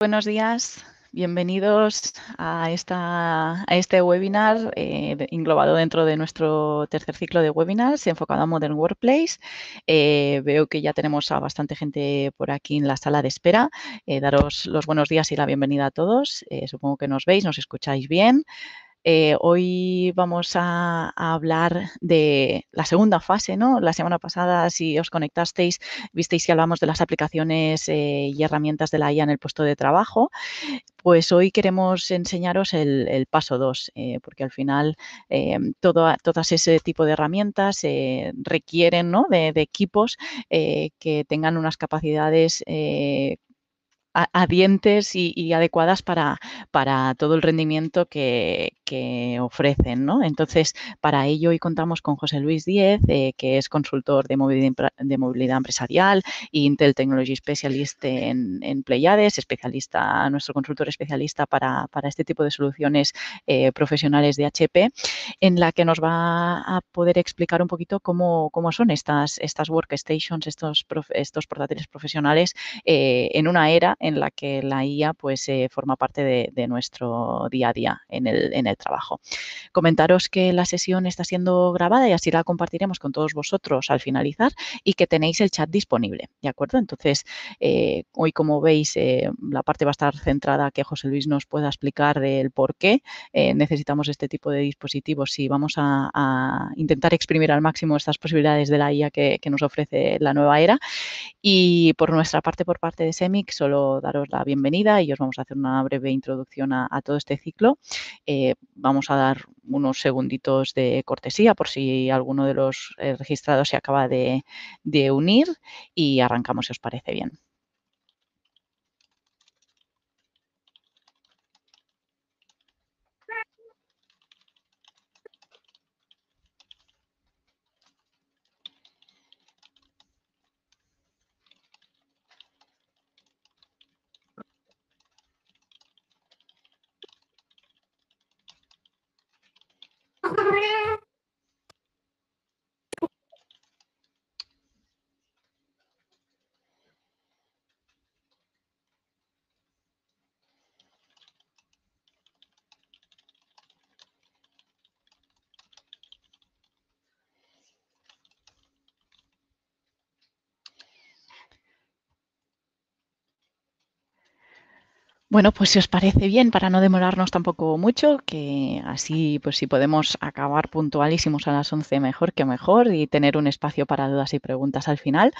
Buenos días, bienvenidos a, este webinar eh, englobado dentro de nuestro tercer ciclo de webinars enfocado a Modern Workplace. Eh, veo que ya tenemos a bastante gente por aquí en la sala de espera. Eh, daros los buenos días y la bienvenida a todos. supongo que nos veis, nos escucháis bien. Eh, hoy vamos a, hablar de la segunda fase, ¿no? La semana pasada, si os conectasteis, visteis que hablamos de las aplicaciones eh, y herramientas de la IA en el puesto de trabajo. Pues hoy queremos enseñaros el, paso 2, eh, porque al final todo, todas ese tipo de herramientas requieren de, de, equipos que tengan unas capacidades adientes y, adecuadas para, para, todo el rendimiento que, ofrecen. Entonces, para ello hoy contamos con José Luis Díez, eh, que es consultor de movilidad, de movilidad empresarial Intel Technology Specialist en, en Pleiades, especialista, nuestro consultor especialista para, este tipo de soluciones eh, profesionales de HP, en la que nos va a poder explicar un poquito cómo, son estas, estas workstations, estos, estos portátiles profesionales eh, en una era en la que la IA pues eh, forma parte de, nuestro día a día en el, trabajo. Comentaros que la sesión está siendo grabada y así la compartiremos con todos vosotros al finalizar y que tenéis el chat disponible, ¿de acuerdo? Entonces, eh, hoy como veis, eh, la parte va a estar centrada a que José Luis nos pueda explicar el por qué necesitamos este tipo de dispositivos y vamos a, intentar exprimir al máximo estas posibilidades de la IA que nos ofrece la nueva era. Y por nuestra parte, por parte de SEMIC, solo daros la bienvenida y os vamos a hacer una breve introducción a, todo este ciclo. Eh, vamos a dar unos segunditos de cortesía por si alguno de los eh, registrados se acaba de, de unir y arrancamos si os parece bien. Bueno, pues si os parece bien, para no demorarnos tampoco mucho, que así pues si podemos acabar puntualísimos a las 11 mejor que mejor y tener un espacio para dudas y preguntas al final,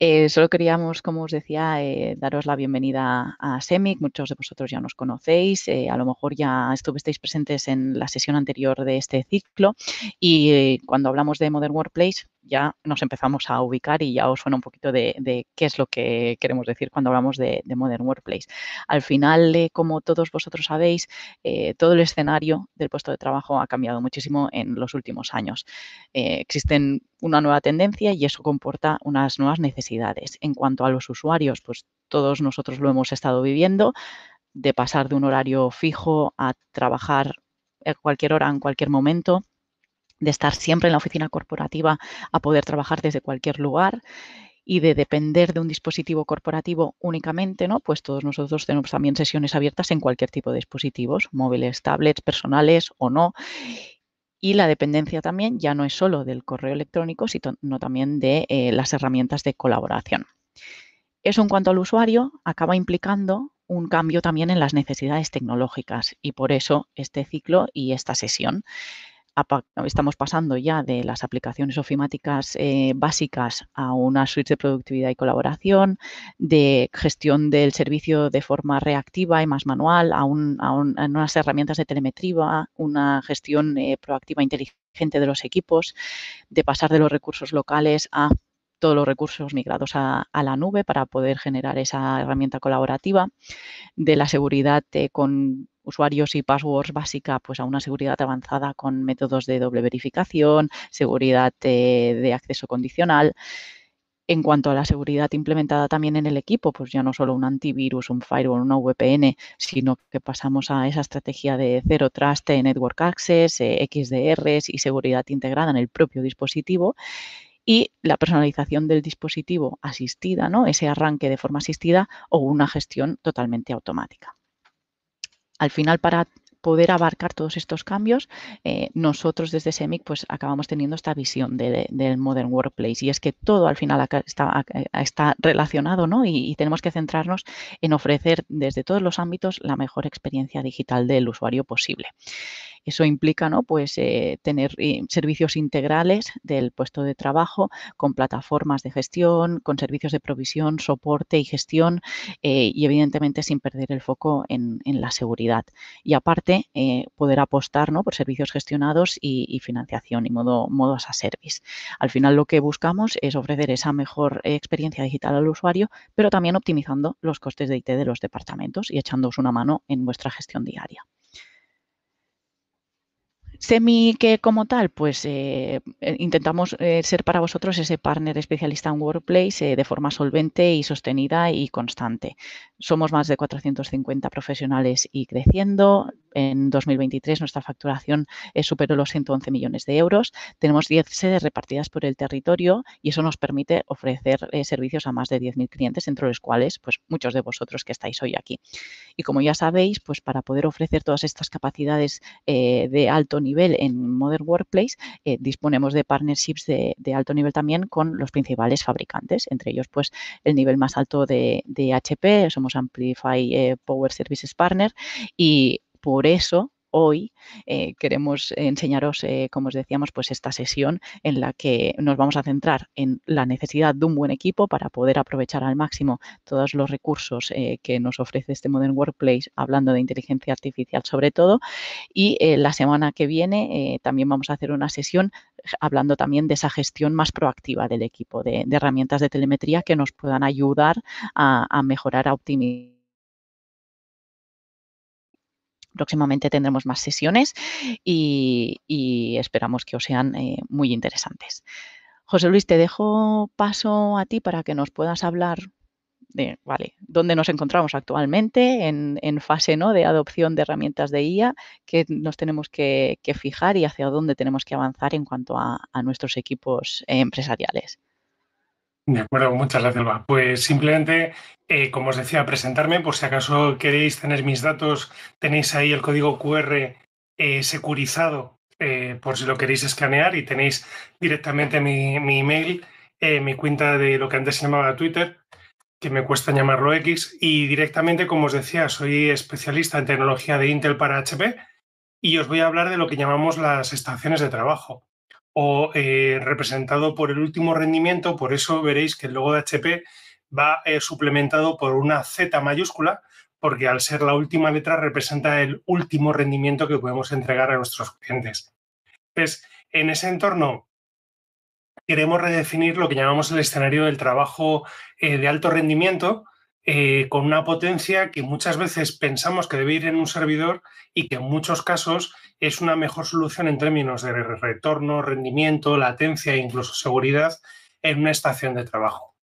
eh, solo queríamos, como os decía, eh, daros la bienvenida a SEMIC. Muchos de vosotros ya nos conocéis, eh, a lo mejor ya estuvisteis presentes en la sesión anterior de este ciclo y cuando hablamos de Modern Workplace ya nos empezamos a ubicar y ya os suena un poquito de, qué es lo que queremos decir cuando hablamos de, Modern Workplace. Al final, como todos vosotros sabéis, todo el escenario del puesto de trabajo ha cambiado muchísimo en los últimos años. existen una nueva tendencia y eso comporta unas nuevas necesidades. En cuanto a los usuarios, pues todos nosotros lo hemos estado viviendo, de pasar de un horario fijo a trabajar a cualquier hora, en cualquier momento, de estar siempre en la oficina corporativa a poder trabajar desde cualquier lugar y de depender de un dispositivo corporativo únicamente, ¿no? Pues todos nosotros tenemos también sesiones abiertas en cualquier tipo de dispositivos, móviles, tablets, personales o no. Y la dependencia también ya no es solo del correo electrónico, sino también de eh, las herramientas de colaboración. Eso en cuanto al usuario acaba implicando un cambio también en las necesidades tecnológicas y por eso este ciclo y esta sesión estamos pasando ya de las aplicaciones ofimáticas eh, básicas a una suite de productividad y colaboración, de gestión del servicio de forma reactiva y más manual, a, unas herramientas de telemetría, una gestión eh, proactiva e inteligente de los equipos, de pasar de los recursos locales a todos los recursos migrados a, la nube para poder generar esa herramienta colaborativa, de la seguridad eh, con usuarios y passwords básica pues, a una seguridad avanzada con métodos de doble verificación, seguridad de acceso condicional. En cuanto a la seguridad implementada también en el equipo, pues ya no solo un antivirus, un firewall, una VPN, sino que pasamos a esa estrategia de cero Trust, eh, Network Access, eh, XDRs y seguridad integrada en el propio dispositivo y la personalización del dispositivo asistida, ¿no? ese arranque de forma asistida o una gestión totalmente automática al final para poder abarcar todos estos cambios, eh, nosotros desde SEMIC pues acabamos teniendo esta visión del Modern Workplace y es que todo al final eh, está, relacionado ¿no? y, tenemos que centrarnos en ofrecer desde todos los ámbitos la mejor experiencia digital del usuario posible. Eso implica ¿no? pues, eh, tener eh, servicios integrales del puesto de trabajo con plataformas de gestión, con servicios de provisión, soporte y gestión eh, y evidentemente sin perder el foco en, la seguridad. Y aparte, poder apostar ¿no? por servicios gestionados y, financiación y modo, modo as a service. Al final lo que buscamos es ofrecer esa mejor experiencia digital al usuario, pero también optimizando los costes de IT de los departamentos y echándoos una mano en vuestra gestión diaria. Semi que como tal, pues eh, eh, intentamos eh, ser para vosotros ese partner especialista en Workplace de forma solvente y sostenida y constante. Somos más de 450 profesionales y creciendo. En 2023 nuestra facturación superó los 111 millones de euros. Tenemos 10 sedes repartidas por el territorio y eso nos permite ofrecer servicios a más de 10.000 clientes, entre los cuales pues, muchos de vosotros que estáis hoy aquí. Y como ya sabéis, pues para poder ofrecer todas estas capacidades de alto nivel, nivel en Modern Workplace, eh, disponemos de partnerships de, alto nivel también con los principales fabricantes, entre ellos pues el nivel más alto de, HP, somos Amplify eh, Power Services Partner y por eso hoy eh, queremos enseñaros, eh, como os decíamos, pues esta sesión en la que nos vamos a centrar en la necesidad de un buen equipo para poder aprovechar al máximo todos los recursos eh, que nos ofrece este Modern Workplace, hablando de inteligencia artificial sobre todo. Y la semana que viene también vamos a hacer una sesión hablando también de esa gestión más proactiva del equipo, de, herramientas de telemetría que nos puedan ayudar a mejorar, a optimizar Próximamente tendremos más sesiones y, esperamos que os sean eh, muy interesantes. José Luis, te dejo paso a ti para que nos puedas hablar de, vale, dónde nos encontramos actualmente en, fase ¿no? de adopción de herramientas de IA, qué nos tenemos que, fijar y hacia dónde tenemos que avanzar en cuanto a nuestros equipos eh, empresariales. De acuerdo, muchas gracias, Pues simplemente, eh, como os decía, presentarme, por si acaso queréis tener mis datos, tenéis ahí el código QR eh, securizado eh, por si lo queréis escanear y tenéis directamente mi email, mi cuenta de lo que antes se llamaba Twitter, que me cuesta llamarlo X, y directamente, como os decía, soy especialista en tecnología de Intel para HP y os voy a hablar de lo que llamamos las estaciones de trabajo o eh, representado por el último rendimiento, por eso veréis que el logo de HP va eh, suplementado por una Z mayúscula, porque al ser la última letra representa el último rendimiento que podemos entregar a nuestros clientes. Pues en ese entorno queremos redefinir lo que llamamos el escenario del trabajo eh, de alto rendimiento, eh, con una potencia que muchas veces pensamos que debe ir en un servidor y que en muchos casos es una mejor solución en términos de retorno, rendimiento, latencia e incluso seguridad en una estación de trabajo.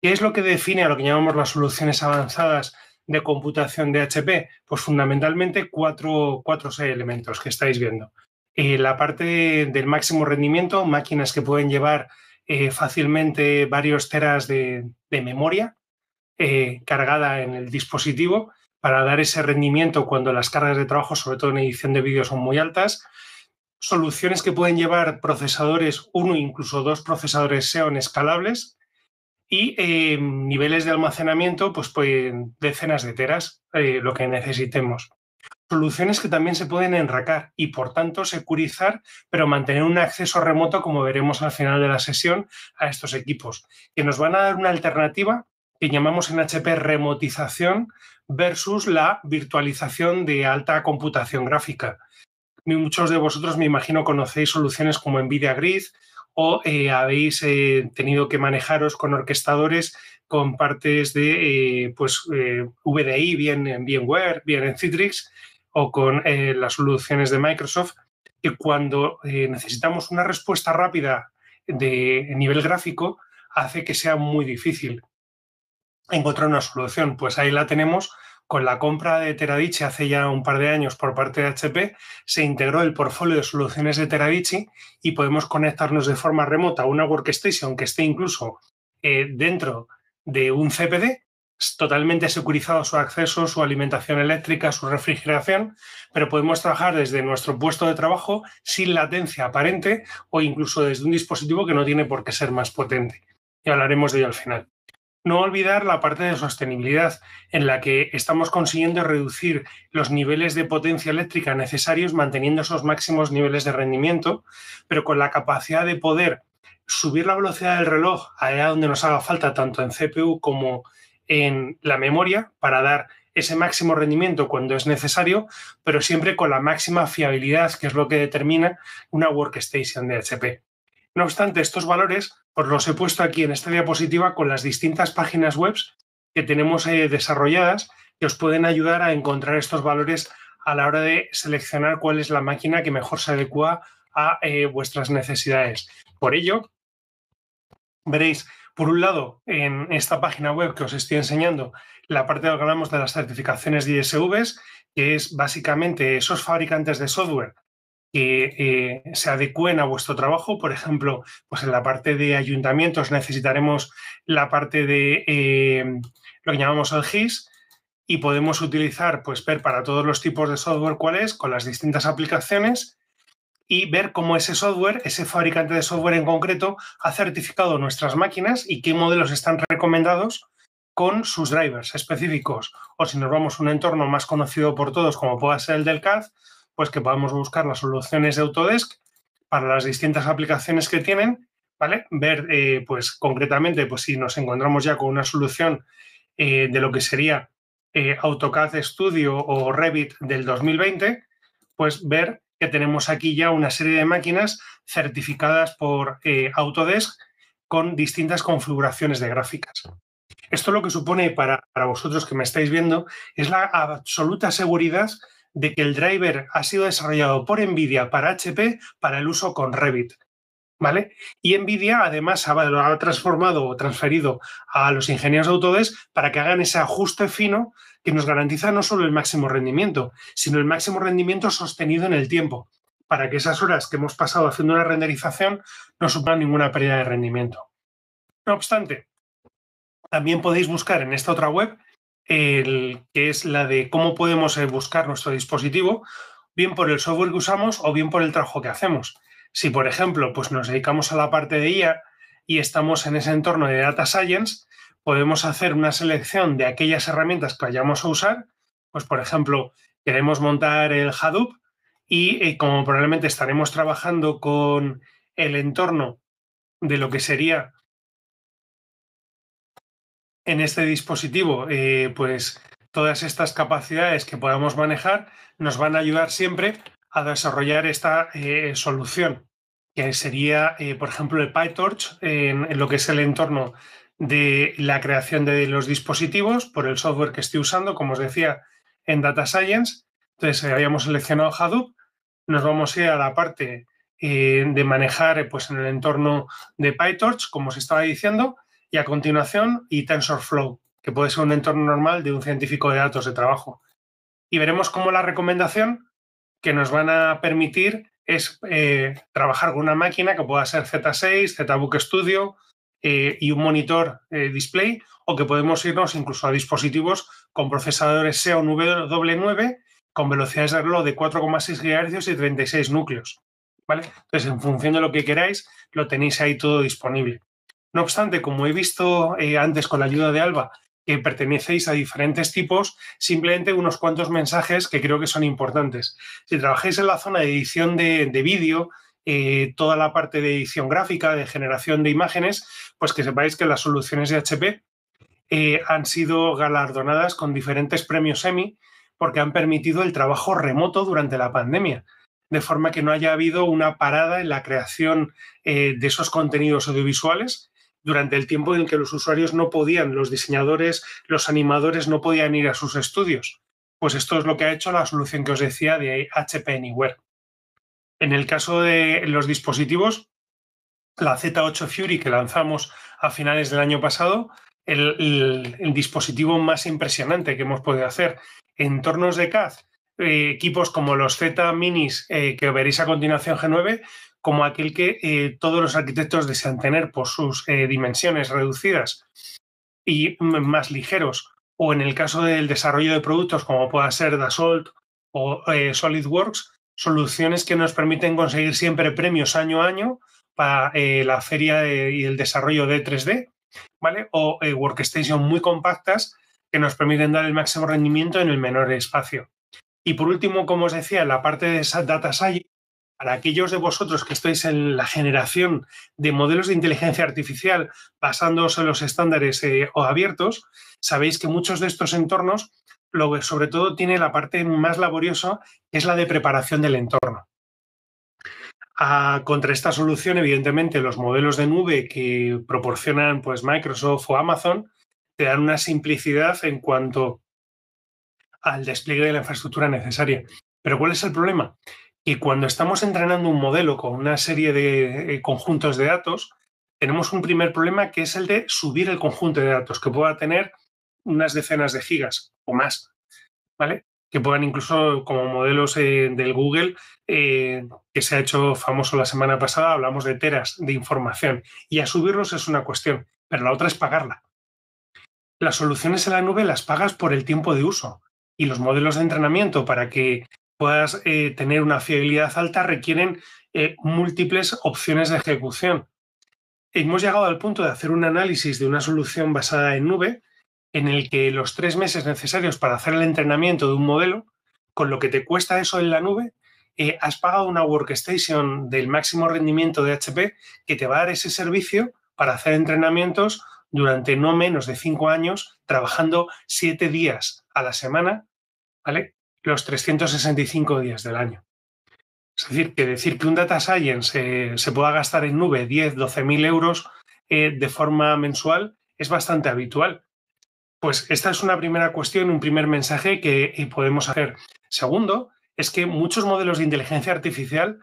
¿Qué es lo que define a lo que llamamos las soluciones avanzadas de computación de HP? Pues fundamentalmente cuatro, elementos que estáis viendo. Eh, la parte del máximo rendimiento, máquinas que pueden llevar eh, fácilmente varios teras de memoria, eh, cargada en el dispositivo para dar ese rendimiento cuando las cargas de trabajo, sobre todo en edición de vídeo, son muy altas. Soluciones que pueden llevar procesadores, uno incluso dos procesadores sean escalables y eh, niveles de almacenamiento, pues, pues decenas de teras, eh, lo que necesitemos. Soluciones que también se pueden enracar y por tanto securizar, pero mantener un acceso remoto, como veremos al final de la sesión, a estos equipos, que nos van a dar una alternativa que llamamos en HP remotización versus la virtualización de alta computación gráfica. Muchos de vosotros, me imagino, conocéis soluciones como NVIDIA Grid o eh, habéis eh, tenido que manejaros con orquestadores con partes de eh, pues, VDI, bien en VMware, bien en Citrix o con las soluciones de Microsoft, que cuando necesitamos una respuesta rápida de nivel gráfico hace que sea muy difícil encontrar una solución. Pues ahí la tenemos. Con la compra de Teradici hace ya un par de años por parte de HP, se integró el portfolio de soluciones de Teradici y podemos conectarnos de forma remota a una workstation que esté incluso eh, dentro de un CPD, totalmente securizado su acceso, su alimentación eléctrica, su refrigeración, pero podemos trabajar desde nuestro puesto de trabajo sin latencia aparente o incluso desde un dispositivo que no tiene por qué ser más potente. Y hablaremos de ello al final no olvidar la parte de sostenibilidad, en la que estamos consiguiendo reducir los niveles de potencia eléctrica necesarios manteniendo esos máximos niveles de rendimiento, pero con la capacidad de poder subir la velocidad del reloj allá donde nos haga falta, tanto en CPU como en la memoria, para dar ese máximo rendimiento cuando es necesario, pero siempre con la máxima fiabilidad, que es lo que determina una workstation de HP. No obstante, estos valores os pues, los he puesto aquí en esta diapositiva con las distintas páginas web que tenemos eh, desarrolladas que os pueden ayudar a encontrar estos valores a la hora de seleccionar cuál es la máquina que mejor se adecua a eh, vuestras necesidades. Por ello, veréis, por un lado, en esta página web que os estoy enseñando, la parte que hablamos de las certificaciones de ISVs, que es básicamente esos fabricantes de software que eh, se adecuen a vuestro trabajo. Por ejemplo, pues en la parte de ayuntamientos necesitaremos la parte de eh, lo que llamamos el GIS y podemos utilizar, pues ver para todos los tipos de software cuál es, con las distintas aplicaciones y ver cómo ese software, ese fabricante de software en concreto, ha certificado nuestras máquinas y qué modelos están recomendados con sus drivers específicos. O si nos vamos a un entorno más conocido por todos, como pueda ser el del CAD, pues que podamos buscar las soluciones de Autodesk para las distintas aplicaciones que tienen, ¿vale? Ver, eh, pues concretamente, pues si nos encontramos ya con una solución eh, de lo que sería eh, AutoCAD Studio o Revit del 2020, pues ver que tenemos aquí ya una serie de máquinas certificadas por Autodesk con distintas configuraciones de gráficas. Esto lo que supone para vosotros que me estáis viendo es la absoluta seguridad de que el driver ha sido desarrollado por NVIDIA para HP para el uso con Revit. ¿Vale? Y NVIDIA además lo ha transformado o transferido a los ingenieros de Autodesk para que hagan ese ajuste fino que nos garantiza no solo el máximo rendimiento, sino el máximo rendimiento sostenido en el tiempo, para que esas horas que hemos pasado haciendo una renderización no supongan ninguna pérdida de rendimiento. No obstante, también podéis buscar en esta otra web el, que es la de cómo podemos eh, buscar nuestro dispositivo, bien por el software que usamos o bien por el trabajo que hacemos. Si, por ejemplo, pues nos dedicamos a la parte de IA y estamos en ese entorno de data science, podemos hacer una selección de aquellas herramientas que vayamos a usar. Pues, por ejemplo, queremos montar el Hadoop y eh, como probablemente estaremos trabajando con el entorno de lo que sería en este dispositivo, eh, pues todas estas capacidades que podamos manejar nos van a ayudar siempre a desarrollar esta eh, solución, que sería, eh, por ejemplo, el PyTorch en, lo que es el entorno de la creación de los dispositivos por el software que estoy usando, como os decía, en Data Science. Entonces, habíamos seleccionado Hadoop, nos vamos a ir a la parte de manejar pues, en el entorno de PyTorch, como os estaba diciendo, y a continuación y TensorFlow, que puede ser un entorno normal de un científico de datos de trabajo. Y veremos cómo la recomendación que nos van a permitir es eh, trabajar con una máquina que pueda ser Z6, ZBook Studio eh, y un monitor eh, display, o que podemos irnos incluso a dispositivos con procesadores Xeon W9 con velocidades de reloj de 4,6 GHz y 36 núcleos. ¿vale? Entonces, en función de lo que queráis, lo tenéis ahí todo disponible. No obstante, como he visto eh, antes con la ayuda de Alba, que pertenecéis a diferentes tipos, simplemente unos cuantos mensajes que creo que son importantes. Si trabajáis en la zona de edición de, vídeo, eh, toda la parte de edición gráfica, de generación de imágenes, pues que sepáis que las soluciones de HP eh, han sido galardonadas con diferentes premios EMI porque han permitido el trabajo remoto durante la pandemia, de forma que no haya habido una parada en la creación de esos contenidos audiovisuales durante el tiempo en que los usuarios no podían, los diseñadores, los animadores no podían ir a sus estudios. Pues esto es lo que ha hecho la solución que os decía de HP Anywhere. En el caso de los dispositivos, la Z8 Fury que lanzamos a finales del año pasado, el, dispositivo más impresionante que hemos podido hacer. Entornos de CAD, eh, equipos como los Z Minis eh, que veréis a continuación G9, como aquel que eh, todos los arquitectos desean tener por sus eh, dimensiones reducidas y más ligeros, o en el caso del desarrollo de productos como pueda ser Dassault o eh, SolidWorks, soluciones que nos permiten conseguir siempre premios año a año para la feria y el desarrollo de 3D, ¿vale? O workstation muy compactas que nos permiten dar el máximo rendimiento en el menor espacio. Y por último, como os decía, la parte de esa data science para aquellos de vosotros que estáis en la generación de modelos de inteligencia artificial basándose en los estándares eh, o abiertos, sabéis que muchos de estos entornos, lo sobre todo tiene la parte más laboriosa, que es la de preparación del entorno. contra esta solución, evidentemente, los modelos de nube que proporcionan pues, Microsoft o Amazon te dan una simplicidad en cuanto al despliegue de la infraestructura necesaria. Pero ¿cuál es el problema? Y cuando estamos entrenando un modelo con una serie de eh, conjuntos de datos, tenemos un primer problema que es el de subir el conjunto de datos, que pueda tener unas decenas de gigas o más, ¿vale? Que puedan incluso, como modelos eh, del Google, eh, que se ha hecho famoso la semana pasada, hablamos de teras de información. Y a subirlos es una cuestión, pero la otra es pagarla. Las soluciones en la nube las pagas por el tiempo de uso y los modelos de entrenamiento para que puedas eh, tener una fiabilidad alta requieren eh, múltiples opciones de ejecución. Hemos llegado al punto de hacer un análisis de una solución basada en nube en el que los tres meses necesarios para hacer el entrenamiento de un modelo, con lo que te cuesta eso en la nube, eh, has pagado una workstation del máximo rendimiento de HP que te va a dar ese servicio para hacer entrenamientos durante no menos de cinco años, trabajando siete días a la semana, ¿vale? los 365 días del año. Es decir, que decir que un data science eh, se pueda gastar en nube 10, 12 mil euros eh, de forma mensual es bastante habitual. Pues esta es una primera cuestión, un primer mensaje que eh, podemos hacer. Segundo, es que muchos modelos de inteligencia artificial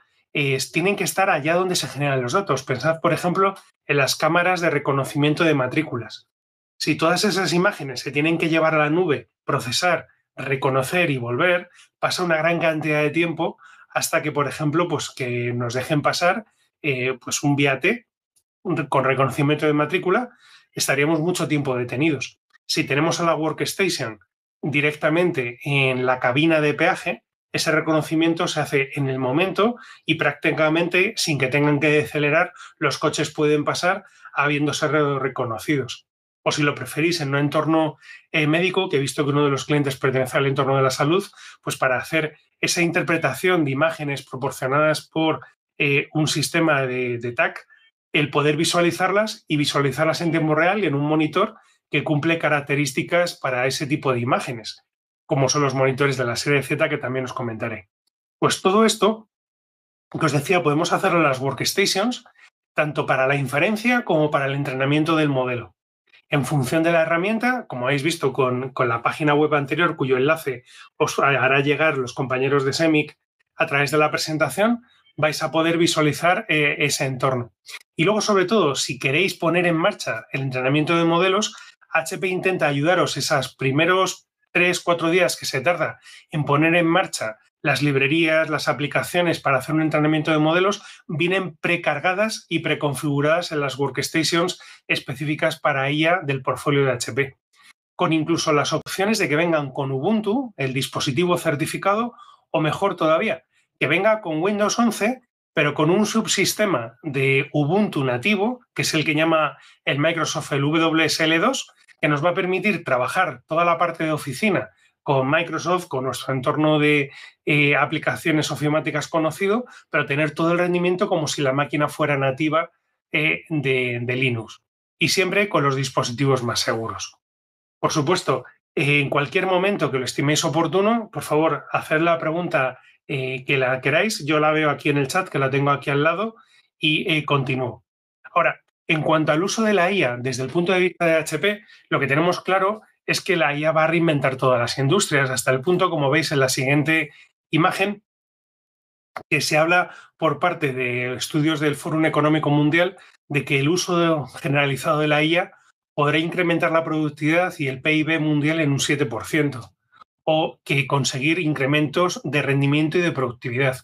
tienen que estar allá donde se generan los datos. Pensad, por ejemplo, en las cámaras de reconocimiento de matrículas. Si todas esas imágenes se tienen que llevar a la nube, procesar reconocer y volver, pasa una gran cantidad de tiempo hasta que, por ejemplo, pues que nos dejen pasar eh, pues un viate con reconocimiento de matrícula, estaríamos mucho tiempo detenidos. Si tenemos a la workstation directamente en la cabina de peaje, ese reconocimiento se hace en el momento y prácticamente sin que tengan que decelerar, los coches pueden pasar habiéndose reconocidos o si lo preferís, en un entorno eh, médico, que he visto que uno de los clientes pertenece al entorno de la salud, pues para hacer esa interpretación de imágenes proporcionadas por eh, un sistema de, de, TAC, el poder visualizarlas y visualizarlas en tiempo real y en un monitor que cumple características para ese tipo de imágenes, como son los monitores de la serie Z que también os comentaré. Pues todo esto, que os decía, podemos hacerlo en las workstations, tanto para la inferencia como para el entrenamiento del modelo en función de la herramienta, como habéis visto con, la página web anterior, cuyo enlace os hará llegar los compañeros de SEMIC a través de la presentación, vais a poder visualizar eh, ese entorno. Y luego, sobre todo, si queréis poner en marcha el entrenamiento de modelos, HP intenta ayudaros esos primeros tres, cuatro días que se tarda en poner en marcha las librerías, las aplicaciones para hacer un entrenamiento de modelos vienen precargadas y preconfiguradas en las workstations específicas para ella del portfolio de HP, con incluso las opciones de que vengan con Ubuntu, el dispositivo certificado, o mejor todavía, que venga con Windows 11, pero con un subsistema de Ubuntu nativo, que es el que llama el Microsoft el WSL2, que nos va a permitir trabajar toda la parte de oficina con Microsoft, con nuestro entorno de eh, aplicaciones ofimáticas conocido, para tener todo el rendimiento como si la máquina fuera nativa eh, de, Linux y siempre con los dispositivos más seguros. Por supuesto, en cualquier momento que lo estiméis oportuno, por favor, haced la pregunta eh, que la queráis. Yo la veo aquí en el chat, que la tengo aquí al lado, y continúo. Ahora, en cuanto al uso de la IA desde el punto de vista de HP, lo que tenemos claro es que la IA va a reinventar todas las industrias, hasta el punto, como veis en la siguiente imagen, que se habla por parte de estudios del Foro Económico Mundial de que el uso generalizado de la IA podrá incrementar la productividad y el PIB mundial en un 7%, o que conseguir incrementos de rendimiento y de productividad.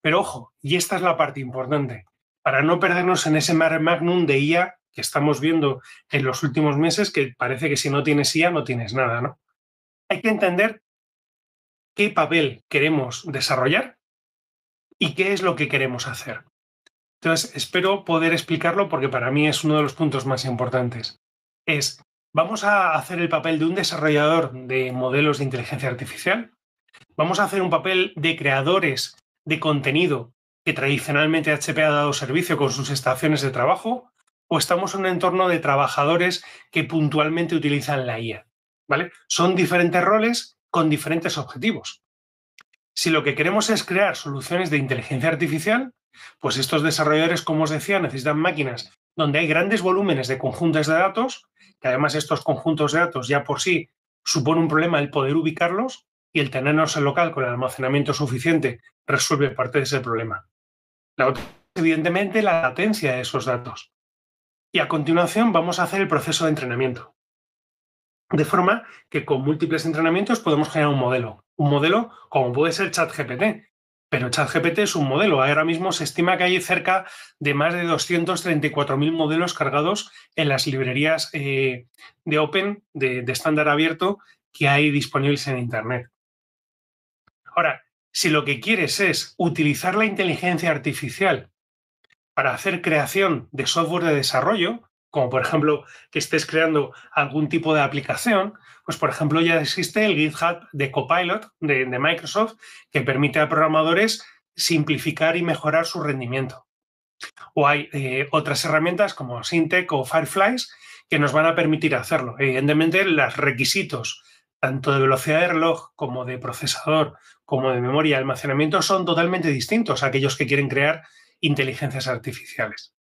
Pero ojo, y esta es la parte importante, para no perdernos en ese mar magnum de IA que estamos viendo en los últimos meses, que parece que si no tienes IA no tienes nada, ¿no? Hay que entender qué papel queremos desarrollar y qué es lo que queremos hacer. Entonces, espero poder explicarlo porque para mí es uno de los puntos más importantes. Es, vamos a hacer el papel de un desarrollador de modelos de inteligencia artificial, vamos a hacer un papel de creadores de contenido que tradicionalmente HP ha dado servicio con sus estaciones de trabajo, o estamos en un entorno de trabajadores que puntualmente utilizan la IA. ¿Vale? Son diferentes roles con diferentes objetivos. Si lo que queremos es crear soluciones de inteligencia artificial, pues estos desarrolladores, como os decía, necesitan máquinas donde hay grandes volúmenes de conjuntos de datos, que además estos conjuntos de datos ya por sí supone un problema el poder ubicarlos y el tenernos en local con el almacenamiento suficiente resuelve parte de ese problema. La otra, evidentemente, la latencia de esos datos. Y a continuación vamos a hacer el proceso de entrenamiento. De forma que con múltiples entrenamientos podemos generar un modelo. Un modelo como puede ser ChatGPT. Pero ChatGPT es un modelo. Ahora mismo se estima que hay cerca de más de 234.000 modelos cargados en las librerías eh, de Open, de, de estándar abierto, que hay disponibles en Internet. Ahora, si lo que quieres es utilizar la inteligencia artificial para hacer creación de software de desarrollo, como por ejemplo que estés creando algún tipo de aplicación, pues por ejemplo ya existe el GitHub de Copilot de, Microsoft que permite a programadores simplificar y mejorar su rendimiento. O hay eh, otras herramientas como Syntec o Fireflies que nos van a permitir hacerlo. Evidentemente, los requisitos tanto de velocidad de reloj como de procesador, como de memoria y almacenamiento son totalmente distintos a aquellos que quieren crear inteligencias artificiales.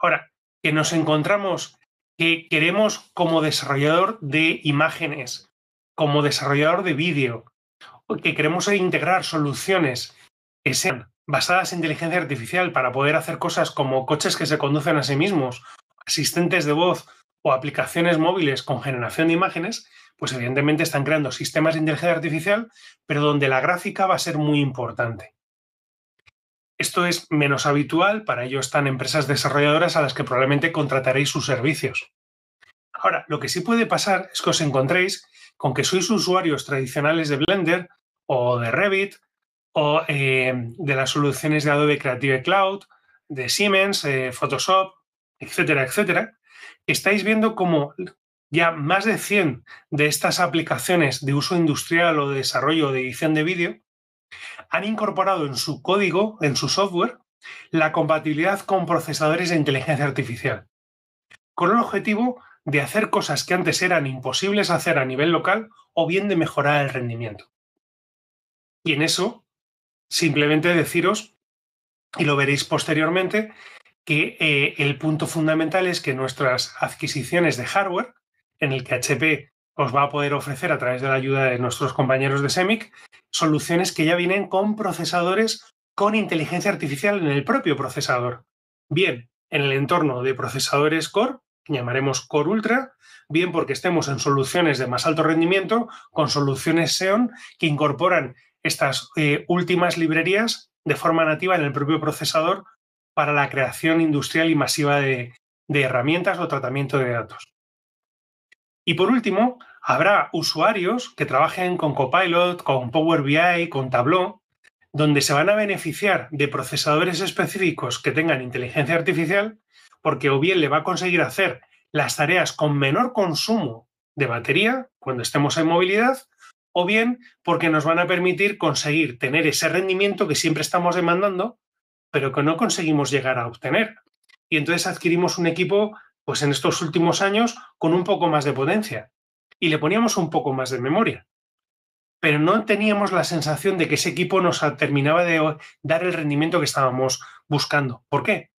Ahora, que nos encontramos que queremos como desarrollador de imágenes, como desarrollador de vídeo, que queremos integrar soluciones que sean basadas en inteligencia artificial para poder hacer cosas como coches que se conducen a sí mismos, asistentes de voz o aplicaciones móviles con generación de imágenes, pues evidentemente están creando sistemas de inteligencia artificial, pero donde la gráfica va a ser muy importante. Esto es menos habitual, para ello están empresas desarrolladoras a las que probablemente contrataréis sus servicios. Ahora, lo que sí puede pasar es que os encontréis con que sois usuarios tradicionales de Blender o de Revit o eh, de las soluciones de Adobe Creative Cloud, de Siemens, eh, Photoshop, etcétera, etcétera. Estáis viendo cómo ya más de 100 de estas aplicaciones de uso industrial o de desarrollo de edición de vídeo han incorporado en su código, en su software, la compatibilidad con procesadores de inteligencia artificial, con el objetivo de hacer cosas que antes eran imposibles hacer a nivel local o bien de mejorar el rendimiento. Y en eso, simplemente deciros, y lo veréis posteriormente, que eh, el punto fundamental es que nuestras adquisiciones de hardware, en el que HP os va a poder ofrecer a través de la ayuda de nuestros compañeros de SEMIC, soluciones que ya vienen con procesadores con inteligencia artificial en el propio procesador. Bien, en el entorno de procesadores Core, llamaremos Core Ultra, bien porque estemos en soluciones de más alto rendimiento con soluciones Xeon que incorporan estas eh, últimas librerías de forma nativa en el propio procesador para la creación industrial y masiva de herramientas o tratamiento de datos. Y por último, habrá usuarios que trabajen con Copilot, con Power BI, con Tableau, donde se van a beneficiar de procesadores específicos que tengan inteligencia artificial, porque o bien le va a conseguir hacer las tareas con menor consumo de batería cuando estemos en movilidad, o bien porque nos van a permitir conseguir tener ese rendimiento que siempre estamos demandando, pero que no conseguimos llegar a obtener. Y entonces adquirimos un equipo, pues en estos últimos años, con un poco más de potencia y le poníamos un poco más de memoria. Pero no teníamos la sensación de que ese equipo nos terminaba de dar el rendimiento que estábamos buscando. ¿Por qué?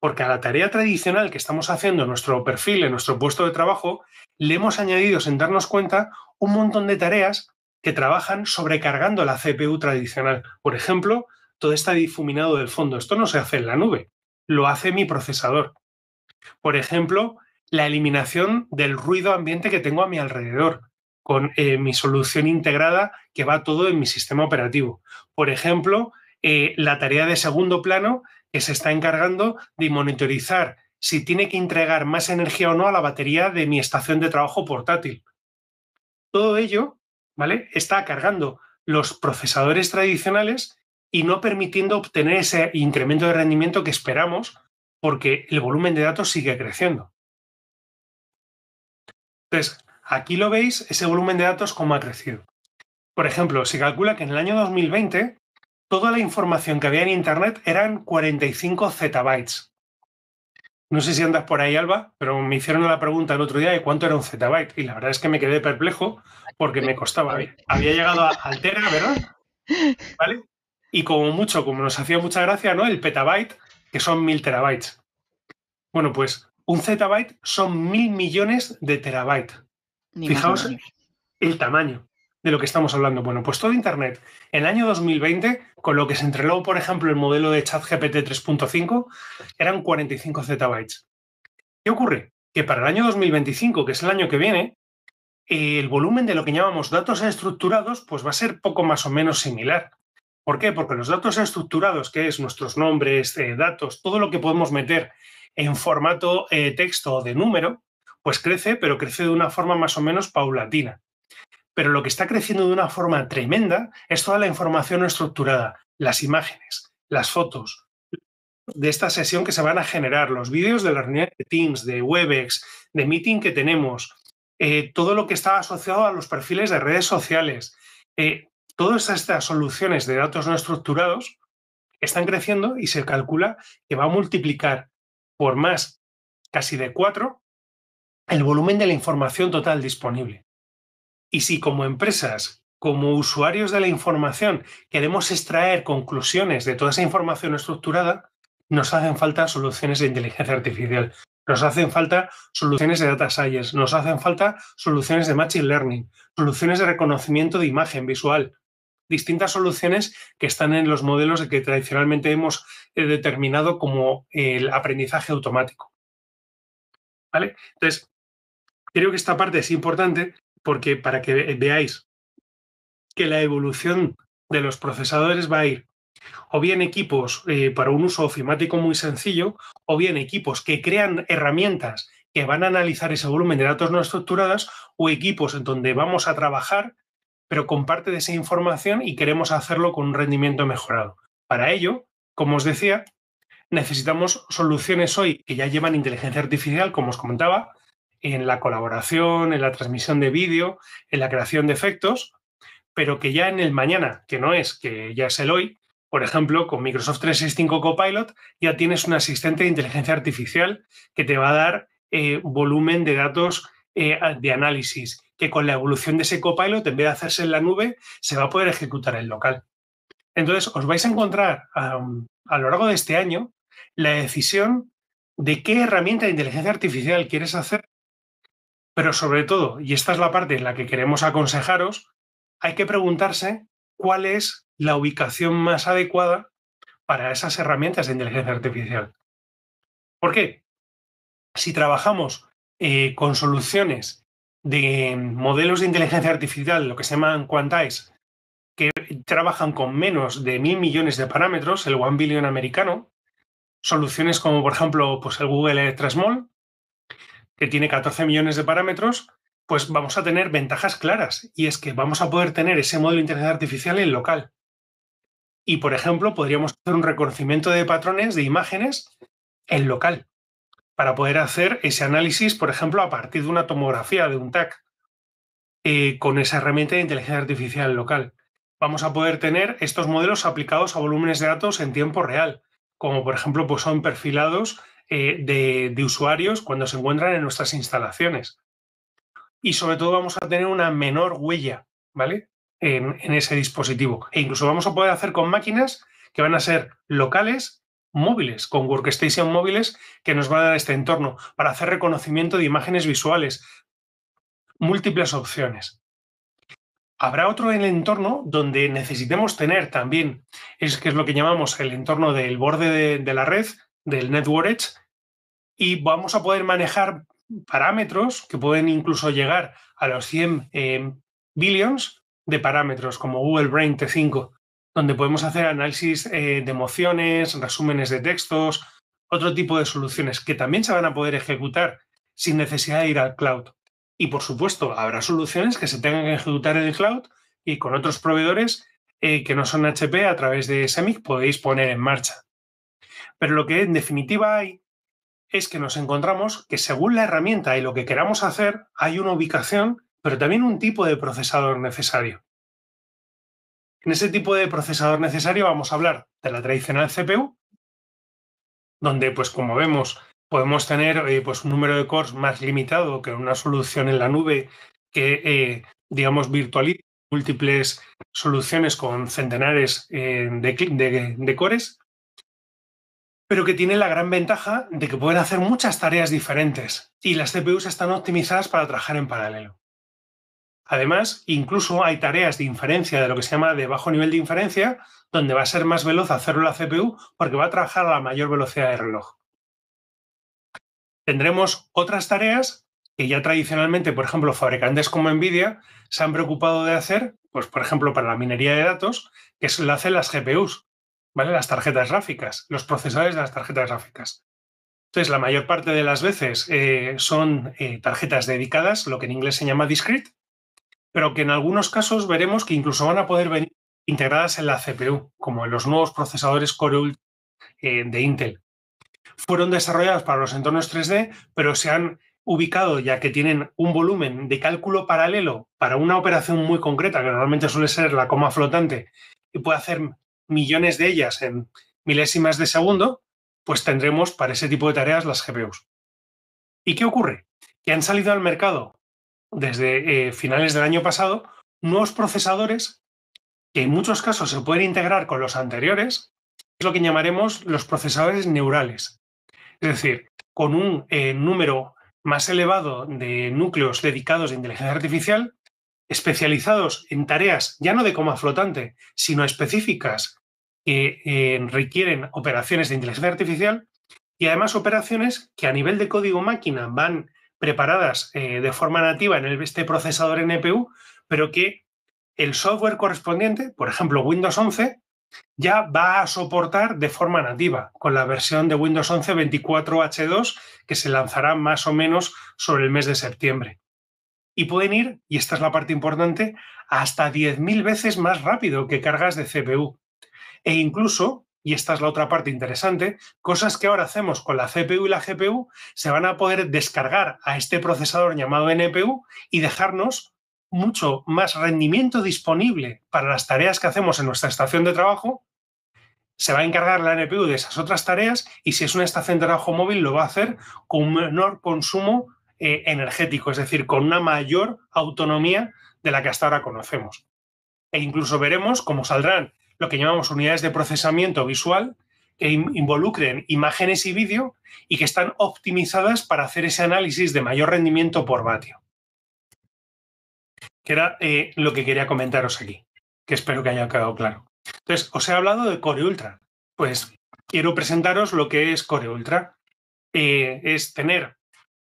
Porque a la tarea tradicional que estamos haciendo en nuestro perfil, en nuestro puesto de trabajo, le hemos añadido, sin darnos cuenta, un montón de tareas que trabajan sobrecargando la CPU tradicional. Por ejemplo, todo está difuminado del fondo. Esto no se hace en la nube, lo hace mi procesador. Por ejemplo, la eliminación del ruido ambiente que tengo a mi alrededor con eh, mi solución integrada que va todo en mi sistema operativo. Por ejemplo, eh, la tarea de segundo plano que se está encargando de monitorizar si tiene que entregar más energía o no a la batería de mi estación de trabajo portátil. Todo ello, ¿vale? Está cargando los procesadores tradicionales y no permitiendo obtener ese incremento de rendimiento que esperamos porque el volumen de datos sigue creciendo. Entonces, aquí lo veis, ese volumen de datos cómo ha crecido. Por ejemplo, se calcula que en el año 2020 toda la información que había en Internet eran 45 zettabytes. No sé si andas por ahí, Alba, pero me hicieron la pregunta el otro día de cuánto era un zettabyte y la verdad es que me quedé perplejo porque me costaba. Había llegado a Altera, ¿verdad? ¿Vale? Y como mucho, como nos hacía mucha gracia, ¿no? El petabyte, que son mil terabytes. Bueno, pues un zettabyte son mil millones de terabytes. Fijaos el tamaño de lo que estamos hablando. Bueno, pues todo Internet, en el año 2020, con lo que se entregó, por ejemplo, el modelo de ChatGPT 3.5, eran 45 zettabytes. ¿Qué ocurre? Que para el año 2025, que es el año que viene, el volumen de lo que llamamos datos estructurados, pues va a ser poco más o menos similar. ¿Por qué? Porque los datos estructurados, que es nuestros nombres, eh, datos, todo lo que podemos meter en formato eh, texto o de número, pues crece, pero crece de una forma más o menos paulatina. Pero lo que está creciendo de una forma tremenda es toda la información no estructurada, las imágenes, las fotos de esta sesión que se van a generar, los vídeos de la reuniones de Teams, de Webex, de meeting que tenemos, eh, todo lo que está asociado a los perfiles de redes sociales, eh, todas estas soluciones de datos no estructurados están creciendo y se calcula que va a multiplicar por más casi de cuatro, el volumen de la información total disponible. Y si como empresas, como usuarios de la información, queremos extraer conclusiones de toda esa información estructurada, nos hacen falta soluciones de inteligencia artificial, nos hacen falta soluciones de data science, nos hacen falta soluciones de machine learning, soluciones de reconocimiento de imagen visual, distintas soluciones que están en los modelos que tradicionalmente hemos eh, determinado como el aprendizaje automático. ¿Vale? Entonces, creo que esta parte es importante porque para que veáis que la evolución de los procesadores va a ir o bien equipos eh, para un uso ofimático muy sencillo, o bien equipos que crean herramientas que van a analizar ese volumen de datos no estructuradas, o equipos en donde vamos a trabajar, pero con parte de esa información y queremos hacerlo con un rendimiento mejorado. Para ello, como os decía, necesitamos soluciones hoy que ya llevan inteligencia artificial, como os comentaba, en la colaboración, en la transmisión de vídeo, en la creación de efectos, pero que ya en el mañana, que no es, que ya es el hoy, por ejemplo, con Microsoft 365 Copilot ya tienes un asistente de inteligencia artificial que te va a dar eh, volumen de datos eh, de análisis, que con la evolución de ese Copilot, en vez de hacerse en la nube, se va a poder ejecutar en local. Entonces, os vais a encontrar a lo largo de este año la decisión de qué herramienta de inteligencia artificial quieres hacer, pero sobre todo, y esta es la parte en la que queremos aconsejaros, hay que preguntarse cuál es la ubicación más adecuada para esas herramientas de inteligencia artificial. ¿Por qué? Si trabajamos eh, con soluciones de modelos de inteligencia artificial, lo que se llaman quantize, trabajan con menos de mil millones de parámetros, el One Billion americano. Soluciones como, por ejemplo, pues el Google Electrasmall, que tiene 14 millones de parámetros, pues vamos a tener ventajas claras. Y es que vamos a poder tener ese modelo de inteligencia artificial en local. Y, por ejemplo, podríamos hacer un reconocimiento de patrones de imágenes en local para poder hacer ese análisis, por ejemplo, a partir de una tomografía, de un TAC, eh, con esa herramienta de inteligencia artificial local vamos a poder tener estos modelos aplicados a volúmenes de datos en tiempo real, como por ejemplo pues son perfilados eh, de, usuarios cuando se encuentran en nuestras instalaciones. Y sobre todo vamos a tener una menor huella, ¿vale? En, ese dispositivo. E incluso vamos a poder hacer con máquinas que van a ser locales, móviles, con workstation móviles que nos van a dar este entorno para hacer reconocimiento de imágenes visuales. Múltiples opciones habrá otro en el entorno donde necesitemos tener también, es que es lo que llamamos el entorno del borde de, la red, del network edge, y vamos a poder manejar parámetros que pueden incluso llegar a los 100 eh, billions de parámetros, como Google Brain T5, donde podemos hacer análisis eh, de emociones, resúmenes de textos, otro tipo de soluciones que también se van a poder ejecutar sin necesidad de ir al cloud. Y por supuesto, habrá soluciones que se tengan que ejecutar en el cloud y con otros proveedores eh, que no son HP a través de SEMIC podéis poner en marcha. Pero lo que en definitiva hay es que nos encontramos que según la herramienta y lo que queramos hacer, hay una ubicación, pero también un tipo de procesador necesario. En ese tipo de procesador necesario vamos a hablar de la tradicional CPU, donde, pues como vemos, podemos tener eh, pues un número de cores más limitado que una solución en la nube que, eh, digamos, virtualiza múltiples soluciones con centenares eh, de, de, cores, pero que tiene la gran ventaja de que pueden hacer muchas tareas diferentes y las CPUs están optimizadas para trabajar en paralelo. Además, incluso hay tareas de inferencia, de lo que se llama de bajo nivel de inferencia, donde va a ser más veloz hacerlo la CPU porque va a trabajar a la mayor velocidad de reloj tendremos otras tareas que ya tradicionalmente, por ejemplo, fabricantes como Nvidia se han preocupado de hacer, pues por ejemplo, para la minería de datos, que es lo hacen las GPUs, ¿vale? Las tarjetas gráficas, los procesadores de las tarjetas gráficas. Entonces, la mayor parte de las veces eh, son eh, tarjetas dedicadas, lo que en inglés se llama discrete, pero que en algunos casos veremos que incluso van a poder venir integradas en la CPU, como en los nuevos procesadores Core eh, de Intel fueron desarrolladas para los entornos 3D, pero se han ubicado, ya que tienen un volumen de cálculo paralelo para una operación muy concreta, que normalmente suele ser la coma flotante, y puede hacer millones de ellas en milésimas de segundo, pues tendremos para ese tipo de tareas las GPUs. ¿Y qué ocurre? Que han salido al mercado desde eh, finales del año pasado nuevos procesadores que en muchos casos se pueden integrar con los anteriores, es lo que llamaremos los procesadores neurales. Es decir, con un eh, número más elevado de núcleos dedicados a inteligencia artificial, especializados en tareas ya no de coma flotante, sino específicas que eh, requieren operaciones de inteligencia artificial y además operaciones que a nivel de código máquina van preparadas eh, de forma nativa en este procesador NPU, pero que el software correspondiente, por ejemplo Windows 11, ya va a soportar de forma nativa con la versión de Windows 11 24H2 que se lanzará más o menos sobre el mes de septiembre. Y pueden ir, y esta es la parte importante, hasta 10.000 veces más rápido que cargas de CPU. E incluso, y esta es la otra parte interesante, cosas que ahora hacemos con la CPU y la GPU se van a poder descargar a este procesador llamado NPU y dejarnos mucho más rendimiento disponible para las tareas que hacemos en nuestra estación de trabajo, se va a encargar la NPU de esas otras tareas y si es una estación de trabajo móvil lo va a hacer con menor consumo eh, energético, es decir, con una mayor autonomía de la que hasta ahora conocemos. E incluso veremos cómo saldrán lo que llamamos unidades de procesamiento visual que involucren imágenes y vídeo y que están optimizadas para hacer ese análisis de mayor rendimiento por vatio que era eh, lo que quería comentaros aquí, que espero que haya quedado claro. Entonces, os he hablado de Core Ultra. Pues quiero presentaros lo que es Core Ultra. Eh, es tener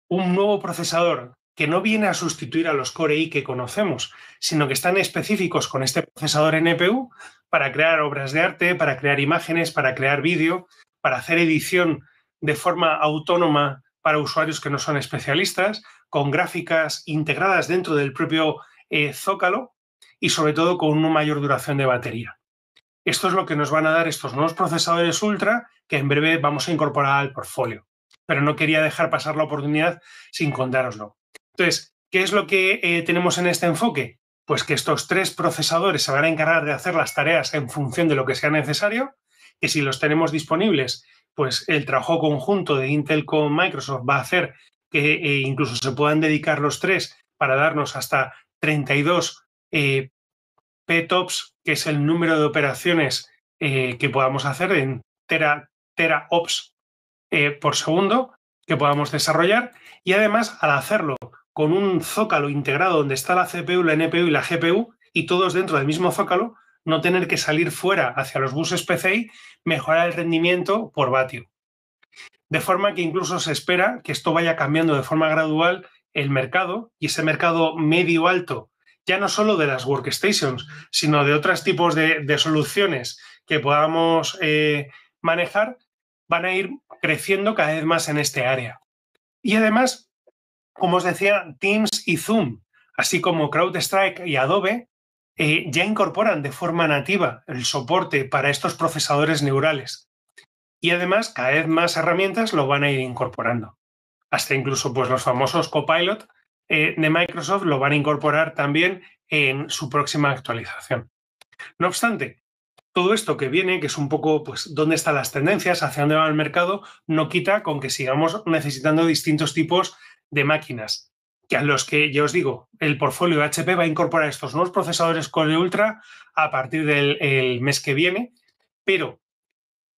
un nuevo procesador que no viene a sustituir a los Core i que conocemos, sino que están específicos con este procesador NPU para crear obras de arte, para crear imágenes, para crear vídeo, para hacer edición de forma autónoma para usuarios que no son especialistas, con gráficas integradas dentro del propio eh, zócalo y sobre todo con una mayor duración de batería. Esto es lo que nos van a dar estos nuevos procesadores ultra que en breve vamos a incorporar al portfolio. Pero no quería dejar pasar la oportunidad sin contároslo. Entonces, ¿qué es lo que eh, tenemos en este enfoque? Pues que estos tres procesadores se van a encargar de hacer las tareas en función de lo que sea necesario, que si los tenemos disponibles, pues el trabajo conjunto de Intel con Microsoft va a hacer que eh, incluso se puedan dedicar los tres para darnos hasta 32 eh, petops, que es el número de operaciones eh, que podamos hacer en tera, ops eh, por segundo, que podamos desarrollar. Y además, al hacerlo con un zócalo integrado donde está la CPU, la NPU y la GPU, y todos dentro del mismo zócalo, no tener que salir fuera hacia los buses PCI, mejorar el rendimiento por vatio. De forma que incluso se espera que esto vaya cambiando de forma gradual el mercado y ese mercado medio alto, ya no solo de las workstations, sino de otros tipos de, soluciones que podamos eh, manejar, van a ir creciendo cada vez más en este área. Y además, como os decía, Teams y Zoom, así como CrowdStrike y Adobe, eh, ya incorporan de forma nativa el soporte para estos procesadores neurales. Y además, cada vez más herramientas lo van a ir incorporando hasta incluso pues, los famosos Copilot eh, de Microsoft lo van a incorporar también en su próxima actualización. No obstante, todo esto que viene, que es un poco pues dónde están las tendencias, hacia dónde va el mercado, no quita con que sigamos necesitando distintos tipos de máquinas, que a los que ya os digo, el portfolio de HP va a incorporar estos nuevos procesadores Core Ultra a partir del mes que viene, pero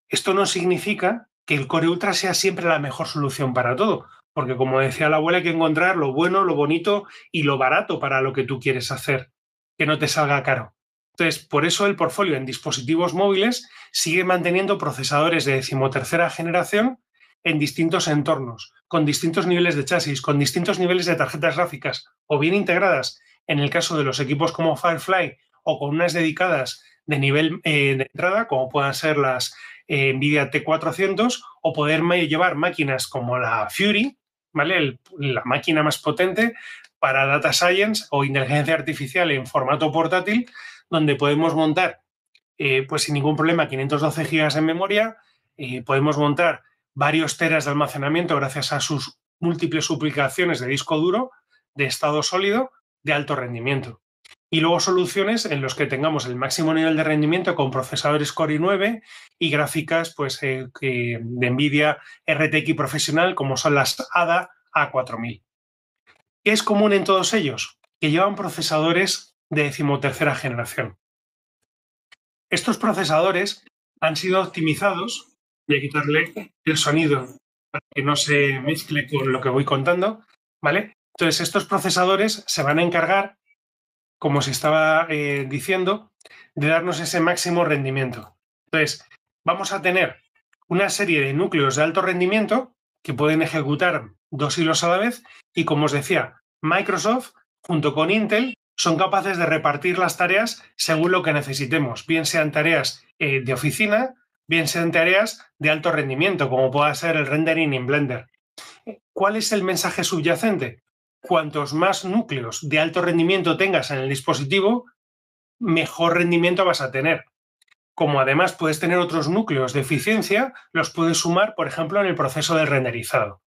esto no significa que el Core Ultra sea siempre la mejor solución para todo, porque como decía la abuela, hay que encontrar lo bueno, lo bonito y lo barato para lo que tú quieres hacer, que no te salga caro. Entonces, por eso el portfolio en dispositivos móviles sigue manteniendo procesadores de decimotercera generación en distintos entornos, con distintos niveles de chasis, con distintos niveles de tarjetas gráficas o bien integradas, en el caso de los equipos como Firefly, o con unas dedicadas de nivel eh, de entrada, como puedan ser las eh, Nvidia T400, o poder llevar máquinas como la Fury, la máquina más potente para data science o inteligencia artificial en formato portátil, donde podemos montar, eh, pues sin ningún problema, 512 gigas de memoria, eh, podemos montar varios teras de almacenamiento gracias a sus múltiples suplicaciones de disco duro, de estado sólido, de alto rendimiento y luego soluciones en los que tengamos el máximo nivel de rendimiento con procesadores Core i9 y gráficas pues, eh, de NVIDIA RTX profesional como son las ADA A4000. ¿Qué es común en todos ellos? Que llevan procesadores de decimotercera generación. Estos procesadores han sido optimizados, voy a quitarle el sonido para que no se mezcle con lo que voy contando, ¿vale? Entonces, estos procesadores se van a encargar como se estaba eh, diciendo, de darnos ese máximo rendimiento. Entonces, vamos a tener una serie de núcleos de alto rendimiento que pueden ejecutar dos hilos a la vez y, como os decía, Microsoft junto con Intel son capaces de repartir las tareas según lo que necesitemos, bien sean tareas eh, de oficina, bien sean tareas de alto rendimiento, como pueda ser el rendering en Blender. ¿Cuál es el mensaje subyacente? cuantos más núcleos de alto rendimiento tengas en el dispositivo, mejor rendimiento vas a tener. Como además puedes tener otros núcleos de eficiencia, los puedes sumar, por ejemplo, en el proceso del renderizado,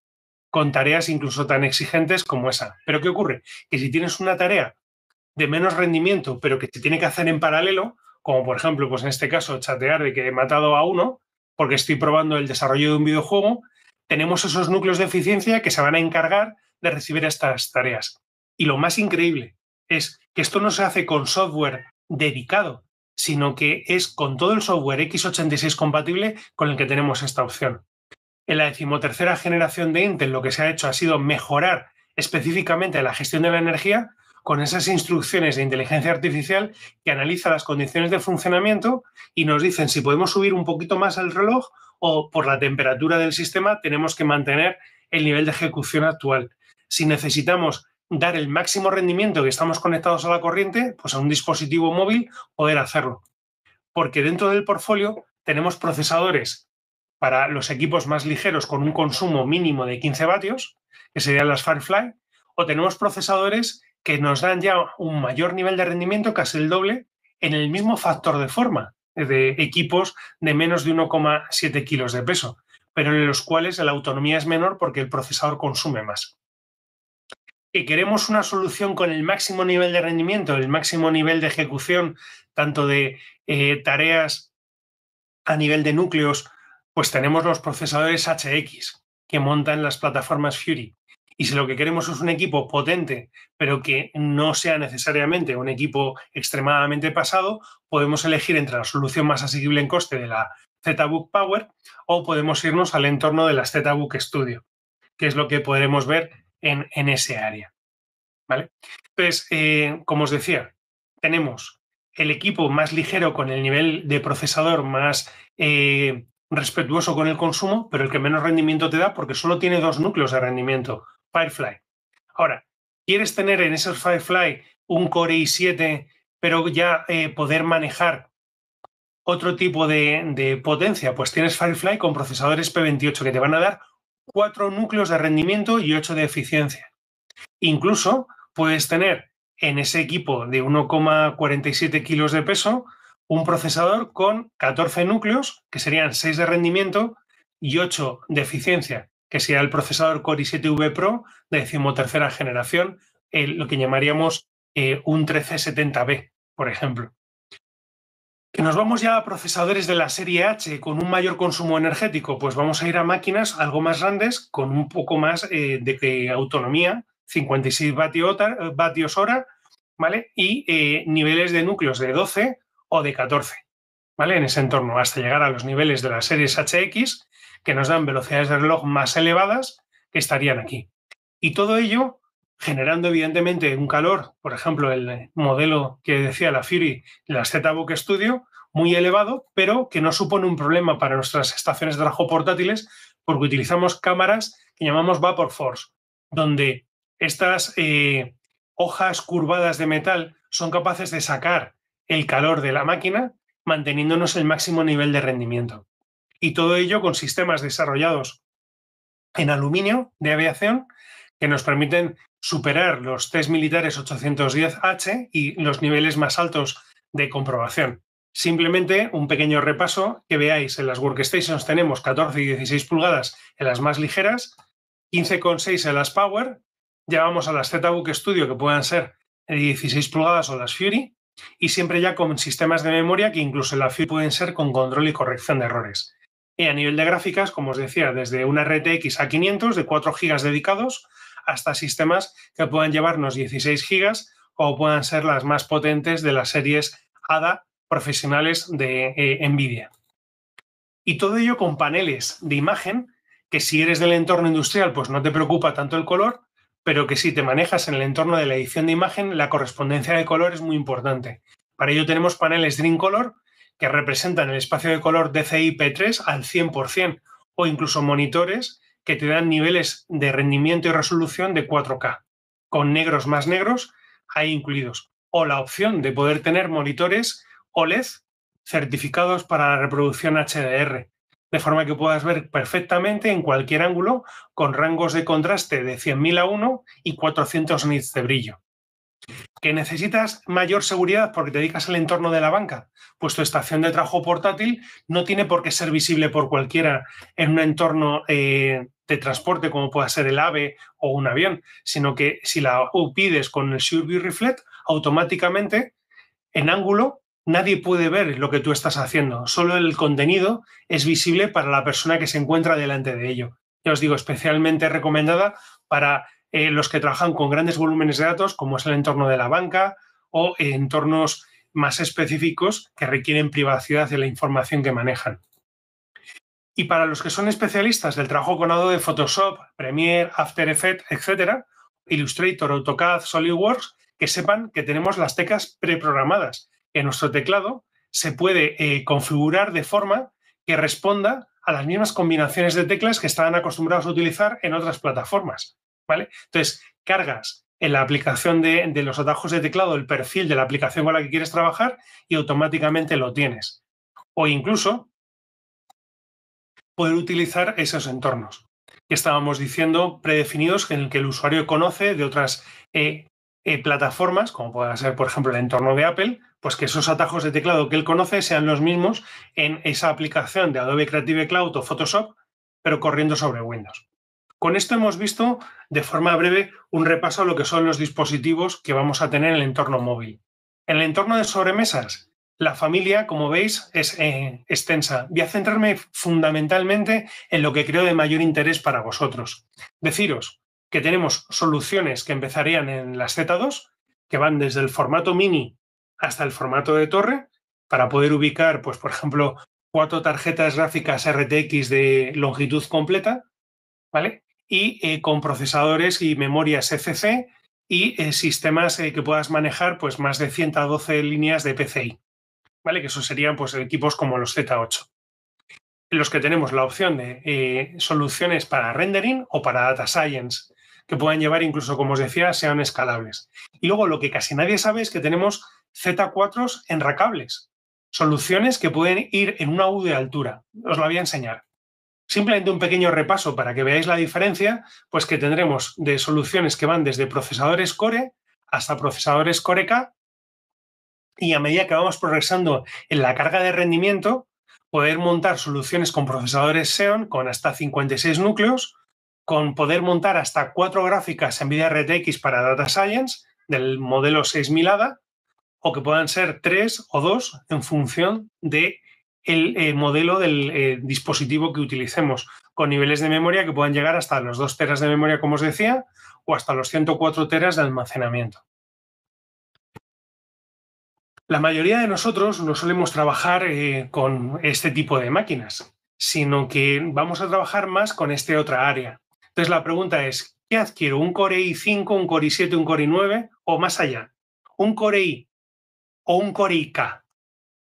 con tareas incluso tan exigentes como esa. Pero ¿qué ocurre? Que si tienes una tarea de menos rendimiento, pero que se tiene que hacer en paralelo, como por ejemplo, pues en este caso, chatear de que he matado a uno, porque estoy probando el desarrollo de un videojuego, tenemos esos núcleos de eficiencia que se van a encargar de recibir estas tareas. Y lo más increíble es que esto no se hace con software dedicado, sino que es con todo el software x86 compatible con el que tenemos esta opción. En la decimotercera generación de Intel lo que se ha hecho ha sido mejorar específicamente la gestión de la energía con esas instrucciones de inteligencia artificial que analiza las condiciones de funcionamiento y nos dicen si podemos subir un poquito más al reloj o por la temperatura del sistema tenemos que mantener el nivel de ejecución actual si necesitamos dar el máximo rendimiento que estamos conectados a la corriente, pues a un dispositivo móvil poder hacerlo. Porque dentro del portfolio tenemos procesadores para los equipos más ligeros con un consumo mínimo de 15 vatios, que serían las Firefly, o tenemos procesadores que nos dan ya un mayor nivel de rendimiento, casi el doble, en el mismo factor de forma, de equipos de menos de 1,7 kilos de peso, pero en los cuales la autonomía es menor porque el procesador consume más que queremos una solución con el máximo nivel de rendimiento, el máximo nivel de ejecución, tanto de eh, tareas a nivel de núcleos, pues tenemos los procesadores HX que montan las plataformas Fury. Y si lo que queremos es un equipo potente, pero que no sea necesariamente un equipo extremadamente pasado, podemos elegir entre la solución más asequible en coste de la ZBook Power o podemos irnos al entorno de las ZBook Studio, que es lo que podremos ver en, ese área. ¿Vale? Entonces, eh, como os decía, tenemos el equipo más ligero con el nivel de procesador más eh, respetuoso con el consumo, pero el que menos rendimiento te da porque solo tiene dos núcleos de rendimiento, Firefly. Ahora, ¿quieres tener en ese Firefly un Core i7, pero ya eh, poder manejar otro tipo de potencia? Pues tienes Firefly con procesadores P28 que te van a dar cuatro núcleos de rendimiento y ocho de eficiencia. Incluso puedes tener en ese equipo de 1,47 kilos de peso un procesador con 14 núcleos, que serían 6 de rendimiento y ocho de eficiencia, que sería el procesador Core i7V Pro de decimotercera generación, lo que llamaríamos eh, un 1370B, por ejemplo. Que nos vamos ya a procesadores de la serie H con un mayor consumo energético, pues vamos a ir a máquinas algo más grandes con un poco más eh, de autonomía, 56 eh, vatios, hora, ¿vale? Y eh, niveles de núcleos de 12 o de 14, ¿vale? En ese entorno, hasta llegar a los niveles de las series HX, que nos dan velocidades de reloj más elevadas que estarían aquí. Y todo ello generando evidentemente un calor, por ejemplo, el modelo que decía la Fury, la ZBook Studio, muy elevado, pero que no supone un problema para nuestras estaciones de trabajo portátiles porque utilizamos cámaras que llamamos Vapor Force, donde estas eh, hojas curvadas de metal son capaces de sacar el calor de la máquina manteniéndonos el máximo nivel de rendimiento. Y todo ello con sistemas desarrollados en aluminio de aviación que nos permiten superar los test militares 810H y los niveles más altos de comprobación. Simplemente un pequeño repaso que veáis, en las workstations tenemos 14 y 16 pulgadas en las más ligeras, 15,6 en las Power, ya a las ZBook Studio que puedan ser 16 pulgadas o las Fury, y siempre ya con sistemas de memoria que incluso en la Fury pueden ser con control y corrección de errores. Y a nivel de gráficas, como os decía, desde una RTX a 500 de 4 GB dedicados hasta sistemas que puedan llevarnos 16 gigas o puedan ser las más potentes de las series ADA profesionales de eh, NVIDIA. Y todo ello con paneles de imagen que si eres del entorno industrial, pues no te preocupa tanto el color, pero que si te manejas en el entorno de la edición de imagen, la correspondencia de color es muy importante. Para ello tenemos paneles Dream Color que representan el espacio de color DCI-P3 al 100% o incluso monitores que te dan niveles de rendimiento y resolución de 4K, con negros más negros ahí incluidos. O la opción de poder tener monitores OLED certificados para la reproducción HDR, de forma que puedas ver perfectamente en cualquier ángulo con rangos de contraste de 100.000 a 1 y 400 nits de brillo. ¿Que necesitas mayor seguridad porque te dedicas al entorno de la banca? Pues tu estación de trabajo portátil no tiene por qué ser visible por cualquiera en un entorno eh, de transporte como pueda ser el AVE o un avión, sino que si la pides con el Survey Reflect, automáticamente en ángulo nadie puede ver lo que tú estás haciendo, solo el contenido es visible para la persona que se encuentra delante de ello. Ya os digo, especialmente recomendada para eh, los que trabajan con grandes volúmenes de datos, como es el entorno de la banca o entornos más específicos que requieren privacidad de la información que manejan. Y para los que son especialistas del trabajo con Adobe de Photoshop, Premiere, After Effects, etc., Illustrator, AutoCAD, SolidWorks, que sepan que tenemos las teclas preprogramadas. En nuestro teclado se puede eh, configurar de forma que responda a las mismas combinaciones de teclas que estaban acostumbrados a utilizar en otras plataformas. ¿vale? Entonces, cargas en la aplicación de, de los atajos de teclado el perfil de la aplicación con la que quieres trabajar y automáticamente lo tienes. O incluso poder utilizar esos entornos. Que estábamos diciendo predefinidos en el que el usuario conoce de otras eh, eh, plataformas, como puede ser, por ejemplo, el entorno de Apple, pues que esos atajos de teclado que él conoce sean los mismos en esa aplicación de Adobe Creative Cloud o Photoshop, pero corriendo sobre Windows. Con esto hemos visto de forma breve un repaso a lo que son los dispositivos que vamos a tener en el entorno móvil. En el entorno de sobremesas la familia, como veis, es eh, extensa. Voy a centrarme fundamentalmente en lo que creo de mayor interés para vosotros. Deciros que tenemos soluciones que empezarían en las Z2, que van desde el formato mini hasta el formato de torre, para poder ubicar, pues, por ejemplo, cuatro tarjetas gráficas RTX de longitud completa, ¿vale? Y eh, con procesadores y memorias ECC y eh, sistemas que puedas manejar pues más de 112 líneas de PCI. ¿vale? Que eso serían pues, equipos como los Z8, en los que tenemos la opción de eh, soluciones para rendering o para data science, que puedan llevar incluso, como os decía, sean escalables. Y luego lo que casi nadie sabe es que tenemos Z4s enracables, soluciones que pueden ir en una U de altura. Os la voy a enseñar. Simplemente un pequeño repaso para que veáis la diferencia, pues que tendremos de soluciones que van desde procesadores Core hasta procesadores Core K y a medida que vamos progresando en la carga de rendimiento, poder montar soluciones con procesadores Xeon con hasta 56 núcleos, con poder montar hasta cuatro gráficas en vida RTX para Data Science del modelo 6000 ADA, o que puedan ser tres o dos en función de el eh, modelo del eh, dispositivo que utilicemos, con niveles de memoria que puedan llegar hasta los 2 teras de memoria, como os decía, o hasta los 104 teras de almacenamiento. La mayoría de nosotros no solemos trabajar eh, con este tipo de máquinas, sino que vamos a trabajar más con este otra área. Entonces la pregunta es, ¿qué adquiero? ¿Un Core i5, un Core i7, un Core i9 o más allá? ¿Un Core i o un Core ik?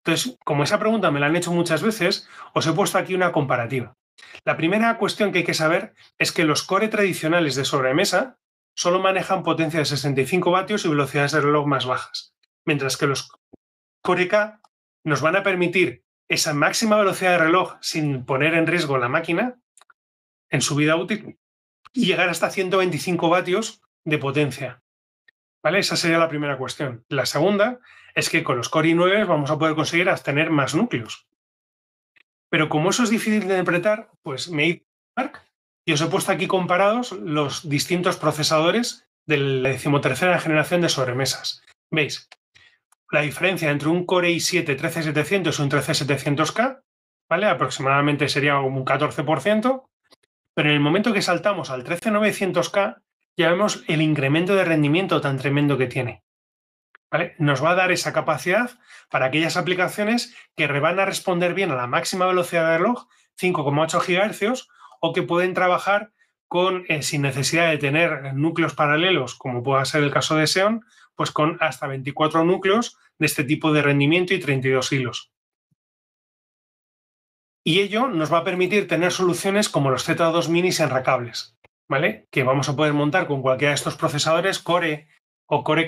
Entonces, como esa pregunta me la han hecho muchas veces, os he puesto aquí una comparativa. La primera cuestión que hay que saber es que los core tradicionales de sobremesa solo manejan potencia de 65 vatios y velocidades de reloj más bajas, mientras que los K nos van a permitir esa máxima velocidad de reloj sin poner en riesgo la máquina en su vida útil y llegar hasta 125 vatios de potencia. ¿Vale? Esa sería la primera cuestión. La segunda es que con los Core i9 vamos a poder conseguir tener más núcleos. Pero como eso es difícil de interpretar, pues me he y os he puesto aquí comparados los distintos procesadores de la decimotercera generación de sobremesas. Veis, la diferencia entre un Core i7 13700 y un 13700K, ¿vale? Aproximadamente sería un 14%, pero en el momento que saltamos al 13900K, ya vemos el incremento de rendimiento tan tremendo que tiene. Nos va a dar esa capacidad para aquellas aplicaciones que van a responder bien a la máxima velocidad de reloj, 5,8 GHz, o que pueden trabajar con, eh, sin necesidad de tener núcleos paralelos, como pueda ser el caso de Xeon, pues con hasta 24 núcleos de este tipo de rendimiento y 32 hilos. Y ello nos va a permitir tener soluciones como los Z2 minis enracables, ¿vale? Que vamos a poder montar con cualquiera de estos procesadores, Core o core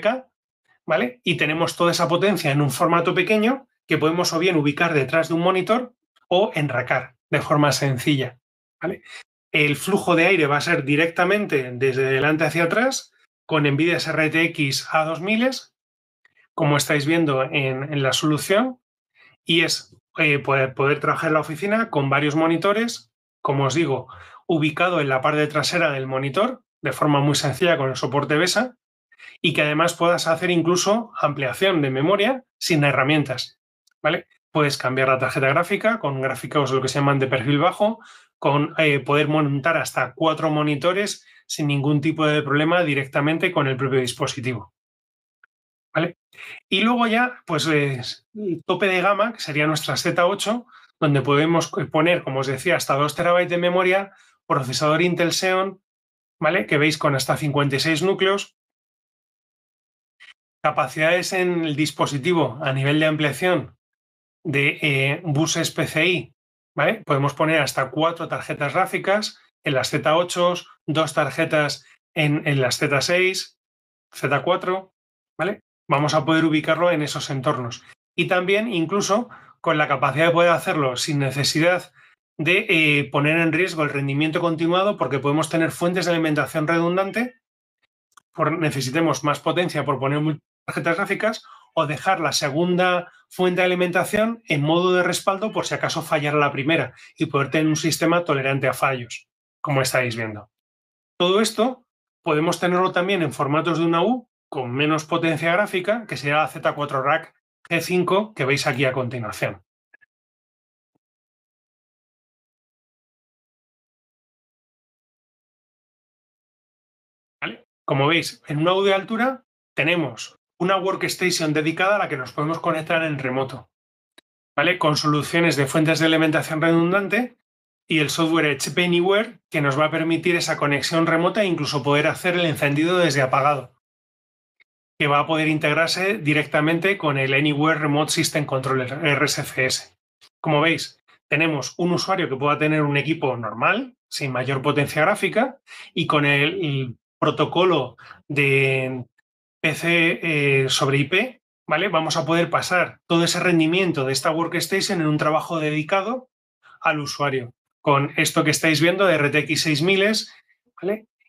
¿vale? Y tenemos toda esa potencia en un formato pequeño que podemos o bien ubicar detrás de un monitor o enracar de forma sencilla, ¿vale? El flujo de aire va a ser directamente desde delante hacia atrás con NVIDIA RTX a 2000, como estáis viendo en, la solución, y es eh, poder, trabajar en la oficina con varios monitores, como os digo, ubicado en la parte trasera del monitor, de forma muy sencilla con el soporte BESA, y que además puedas hacer incluso ampliación de memoria sin herramientas, ¿vale? Puedes cambiar la tarjeta gráfica con gráficos lo que se llaman de perfil bajo, con eh, poder montar hasta cuatro monitores sin ningún tipo de problema directamente con el propio dispositivo. ¿Vale? Y luego ya, pues el tope de gama, que sería nuestra Z8, donde podemos eh, poner, como os decía, hasta 2 terabytes de memoria, procesador Intel Xeon, ¿vale? Que veis con hasta 56 núcleos. Capacidades en el dispositivo a nivel de ampliación de eh, buses PCI, ¿vale? Podemos poner hasta cuatro tarjetas gráficas en las Z8, dos tarjetas en, las Z6, Z4, ¿vale? Vamos a poder ubicarlo en esos entornos. Y también incluso con la capacidad de poder hacerlo sin necesidad de eh, poner en riesgo el rendimiento continuado porque podemos tener fuentes de alimentación redundante, por, necesitemos más potencia por poner tarjetas gráficas o dejar la segunda fuente de alimentación en modo de respaldo por si acaso fallara la primera y poder tener un sistema tolerante a fallos como estáis viendo. Todo esto podemos tenerlo también en formatos de una U con menos potencia gráfica, que sería la Z4 Rack G5 que veis aquí a continuación. Como veis, en una U de altura tenemos una workstation dedicada a la que nos podemos conectar en remoto, Con soluciones de fuentes de alimentación redundante y el software HP Anywhere que nos va a permitir esa conexión remota e incluso poder hacer el encendido desde apagado, que va a poder integrarse directamente con el Anywhere Remote System Controller RSFS. Como veis, tenemos un usuario que pueda tener un equipo normal, sin mayor potencia gráfica, y con el, protocolo de PC eh, sobre IP, ¿vale? Vamos a poder pasar todo ese rendimiento de esta workstation en un trabajo dedicado al usuario con esto que estáis viendo de RTX 6000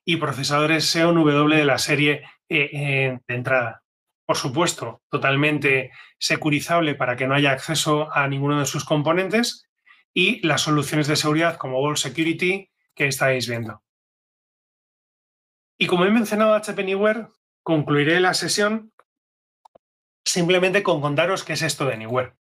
y procesadores Xeon W de la serie eh, eh, de entrada. Por supuesto, totalmente securizable para que no haya acceso a ninguno de sus componentes y las soluciones de seguridad como Wall Security que estáis viendo. Y como he mencionado HP Anywhere, concluiré la sesión simplemente con contaros qué es esto de Anywhere.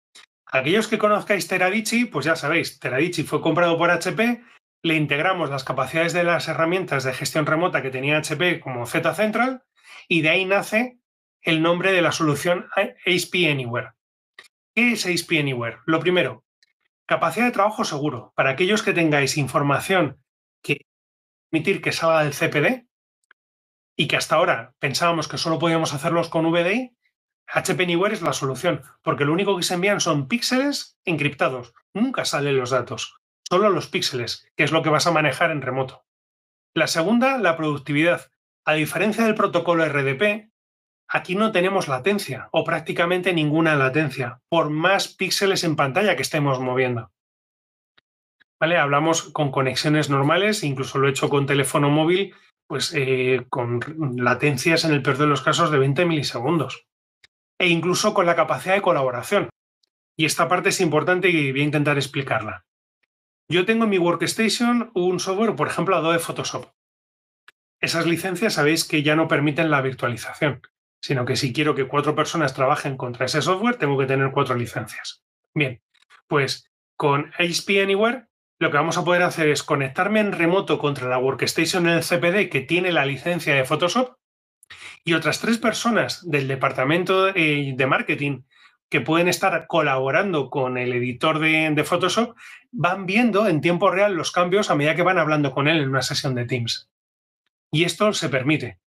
Aquellos que conozcáis Teradici, pues ya sabéis, Teradici fue comprado por HP, le integramos las capacidades de las herramientas de gestión remota que tenía HP como Z Central y de ahí nace el nombre de la solución HP Anywhere. ¿Qué es HP Anywhere? Lo primero, capacidad de trabajo seguro para aquellos que tengáis información que permitir que salga del CPD y que hasta ahora pensábamos que solo podíamos hacerlos con VDI, Niware es la solución, porque lo único que se envían son píxeles encriptados. Nunca salen los datos, solo los píxeles, que es lo que vas a manejar en remoto. La segunda, la productividad. A diferencia del protocolo RDP, aquí no tenemos latencia o prácticamente ninguna latencia, por más píxeles en pantalla que estemos moviendo. ¿Vale? Hablamos con conexiones normales, incluso lo he hecho con teléfono móvil, pues eh, con latencias en el peor de los casos de 20 milisegundos e incluso con la capacidad de colaboración. Y esta parte es importante y voy a intentar explicarla. Yo tengo en mi workstation un software, por ejemplo, Adobe Photoshop. Esas licencias sabéis que ya no permiten la virtualización, sino que si quiero que cuatro personas trabajen contra ese software, tengo que tener cuatro licencias. Bien, pues con HP Anywhere lo que vamos a poder hacer es conectarme en remoto contra la workstation en el CPD que tiene la licencia de Photoshop y otras tres personas del departamento eh, de marketing que pueden estar colaborando con el editor de, Photoshop van viendo en tiempo real los cambios a medida que van hablando con él en una sesión de Teams. Y esto se permite,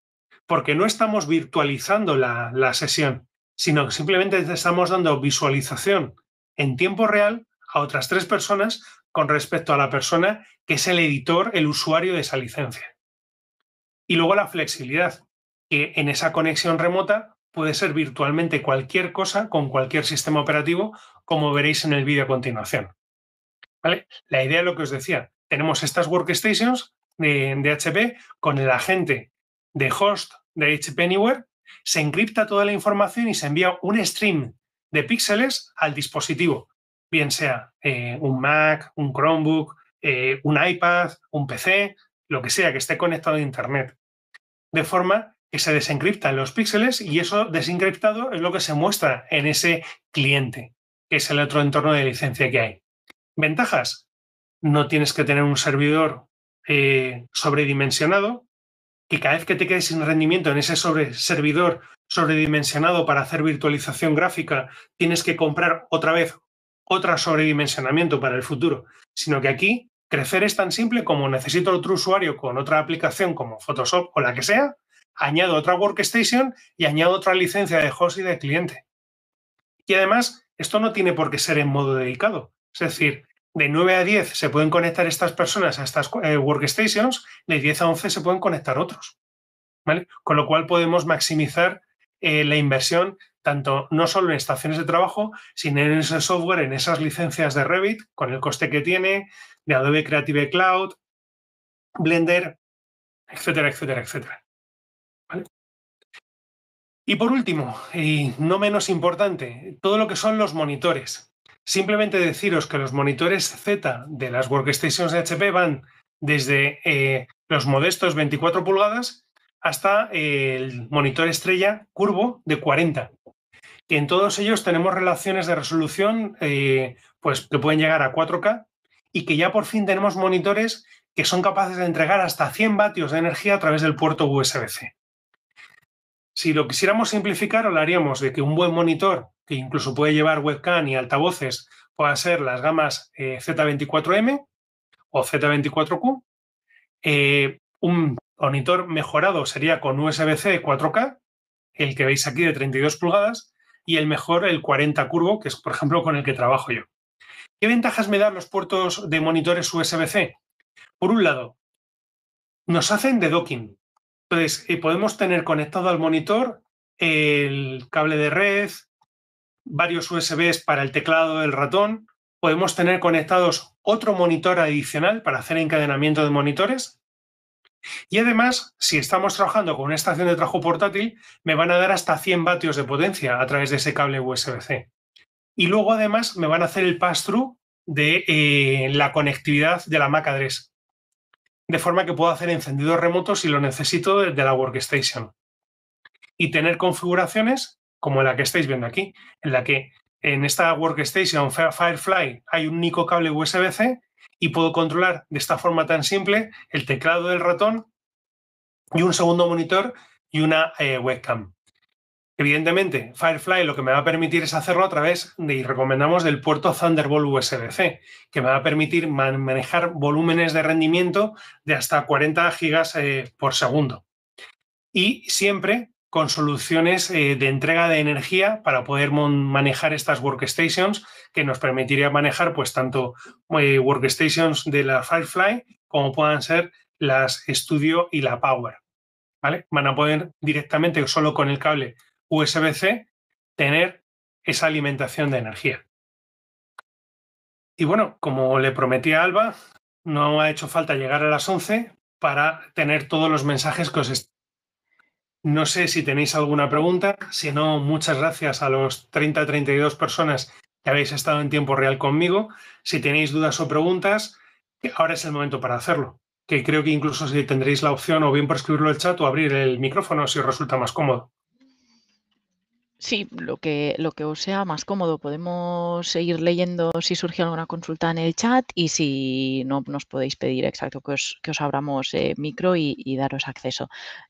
porque no estamos virtualizando la sesión, sino que simplemente estamos dando visualización en tiempo real a otras tres personas con respecto a la persona que es el editor, el usuario de esa licencia. Y luego la flexibilidad que en esa conexión remota puede ser virtualmente cualquier cosa con cualquier sistema operativo, como veréis en el vídeo a continuación. ¿Vale? La idea es lo que os decía, tenemos estas workstations de, HP con el agente de host de HP Anywhere, se encripta toda la información y se envía un stream de píxeles al dispositivo, bien sea eh, un Mac, un Chromebook, eh, un iPad, un PC, lo que sea que esté conectado a Internet. De forma que se en los píxeles y eso desencriptado es lo que se muestra en ese cliente, que es el otro entorno de licencia que hay. Ventajas. No tienes que tener un servidor eh, sobredimensionado, y cada vez que te quedes sin rendimiento en ese sobre servidor sobredimensionado para hacer virtualización gráfica, tienes que comprar otra vez otro sobredimensionamiento para el futuro, sino que aquí crecer es tan simple como necesito otro usuario con otra aplicación como Photoshop o la que sea, añado otra workstation y añado otra licencia de host y de cliente. Y además, esto no tiene por qué ser en modo dedicado. Es decir, de 9 a 10 se pueden conectar estas personas a estas eh, workstations, de 10 a 11 se pueden conectar otros. Con lo cual podemos maximizar eh, la inversión tanto no solo en estaciones de trabajo, sino en ese software, en esas licencias de Revit, con el coste que tiene, de Adobe Creative Cloud, Blender, etcétera, etcétera, etcétera. Y por último, y no menos importante, todo lo que son los monitores. Simplemente deciros que los monitores Z de las workstations de HP van desde eh, los modestos 24 pulgadas hasta eh, el monitor estrella curvo de 40. Que en todos ellos tenemos relaciones de resolución eh, pues, que pueden llegar a 4K y que ya por fin tenemos monitores que son capaces de entregar hasta 100 vatios de energía a través del puerto USB-C. Si lo quisiéramos simplificar, hablaríamos de que un buen monitor, que incluso puede llevar webcam y altavoces, pueda ser las gamas eh, Z24M o Z24Q. Eh, un monitor mejorado sería con USB-C 4K, el que veis aquí de 32 pulgadas, y el mejor, el 40 curvo, que es, por ejemplo, con el que trabajo yo. ¿Qué ventajas me dan los puertos de monitores USB-C? Por un lado, nos hacen de docking. Entonces, eh, podemos tener conectado al monitor el cable de red, varios USBs para el teclado del ratón, podemos tener conectados otro monitor adicional para hacer encadenamiento de monitores. Y además, si estamos trabajando con una estación de trabajo portátil, me van a dar hasta 100 vatios de potencia a través de ese cable USB-C. Y luego, además, me van a hacer el pass-through de eh, la conectividad de la MAC address de forma que puedo hacer encendido remoto si lo necesito desde la workstation. Y tener configuraciones como la que estáis viendo aquí, en la que en esta workstation Firefly hay un único cable USB-C y puedo controlar de esta forma tan simple el teclado del ratón y un segundo monitor y una eh, webcam. Evidentemente, Firefly lo que me va a permitir es hacerlo a través de, y recomendamos, del puerto Thunderbolt USB-C, que me va a permitir manejar volúmenes de rendimiento de hasta 40 gigas eh, por segundo. Y siempre con soluciones eh, de entrega de energía para poder manejar estas workstations, que nos permitiría manejar pues tanto eh, workstations de la Firefly como puedan ser las Studio y la Power. ¿Vale? Van a poder directamente solo con el cable USB-C tener esa alimentación de energía. Y bueno, como le prometí a Alba, no ha hecho falta llegar a las 11 para tener todos los mensajes que os... No sé si tenéis alguna pregunta, si no, muchas gracias a los 30-32 personas que habéis estado en tiempo real conmigo. Si tenéis dudas o preguntas, ahora es el momento para hacerlo, que creo que incluso si tendréis la opción o bien por escribirlo el chat o abrir el micrófono si os resulta más cómodo. Sí, lo que, lo que os sea más cómodo. Podemos seguir leyendo si surge alguna consulta en el chat y si no nos podéis pedir exacto que os, que os abramos eh, micro y, daros acceso.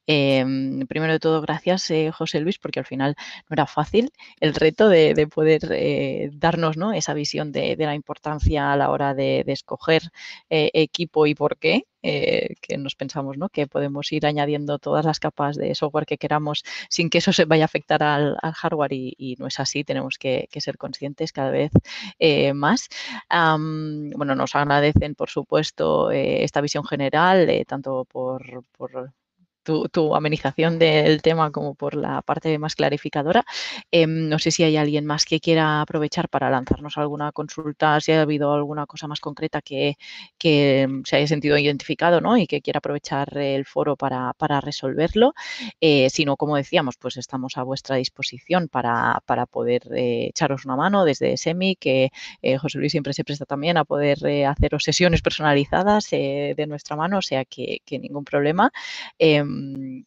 Em, primero de todo, gracias eh, José Luis, porque al final no era fácil el reto de, poder eh, darnos esa visión de, la importancia a la hora de, escoger eh, equipo y por qué. que nos pensamos que podemos ir añadiendo todas las capas de software que queramos sin que eso se vaya a afectar al, hardware y, no es así, tenemos que, ser conscientes cada vez más. bueno, nos agradecen, por supuesto, esta visión general, tanto por tu, amenización del tema como por la parte más clarificadora. Em, no sé si hay alguien más que quiera aprovechar para lanzarnos alguna consulta, si ha habido alguna cosa más concreta que, em, se haya sentido identificado ¿no? y que quiera aprovechar el foro para, para resolverlo. Eh, si no, como decíamos, pues estamos a vuestra disposición para, para poder eh, echaros una mano desde SEMI, que eh, José Luis siempre se presta también a poder haceros sesiones personalizadas de nuestra mano, o sea que ningún problema. Em, um,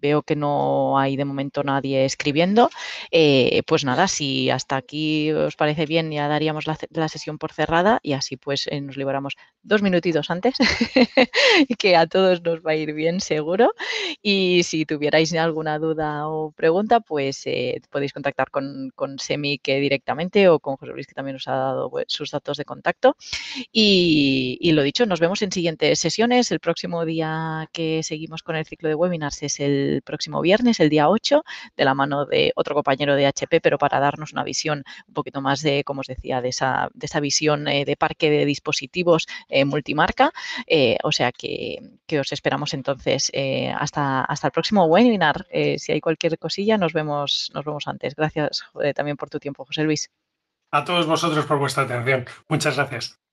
veo que no hay de momento nadie escribiendo, eh, pues nada, si hasta aquí os parece bien, ya daríamos la, sesión por cerrada y así pues eh, nos liberamos dos minutitos antes, que a todos nos va a ir bien seguro. Y si tuvierais alguna duda o pregunta, pues eh, podéis contactar con, Semi que directamente o con José Luis que también os ha dado pues, sus datos de contacto. y lo dicho, nos vemos en siguientes sesiones. El próximo día que seguimos con el ciclo de webinars es el próximo viernes, el día 8, de la mano de otro compañero de HP, pero para darnos una visión un poquito más de, como os decía, de esa, de esa visión eh, de parque de dispositivos eh, multimarca. Eh, o sea que, que, os esperamos entonces hasta, hasta el próximo webinar. si hay cualquier cosilla, nos vemos, nos vemos antes. Gracias también por tu tiempo, José Luis. A todos vosotros por vuestra atención. Muchas gracias.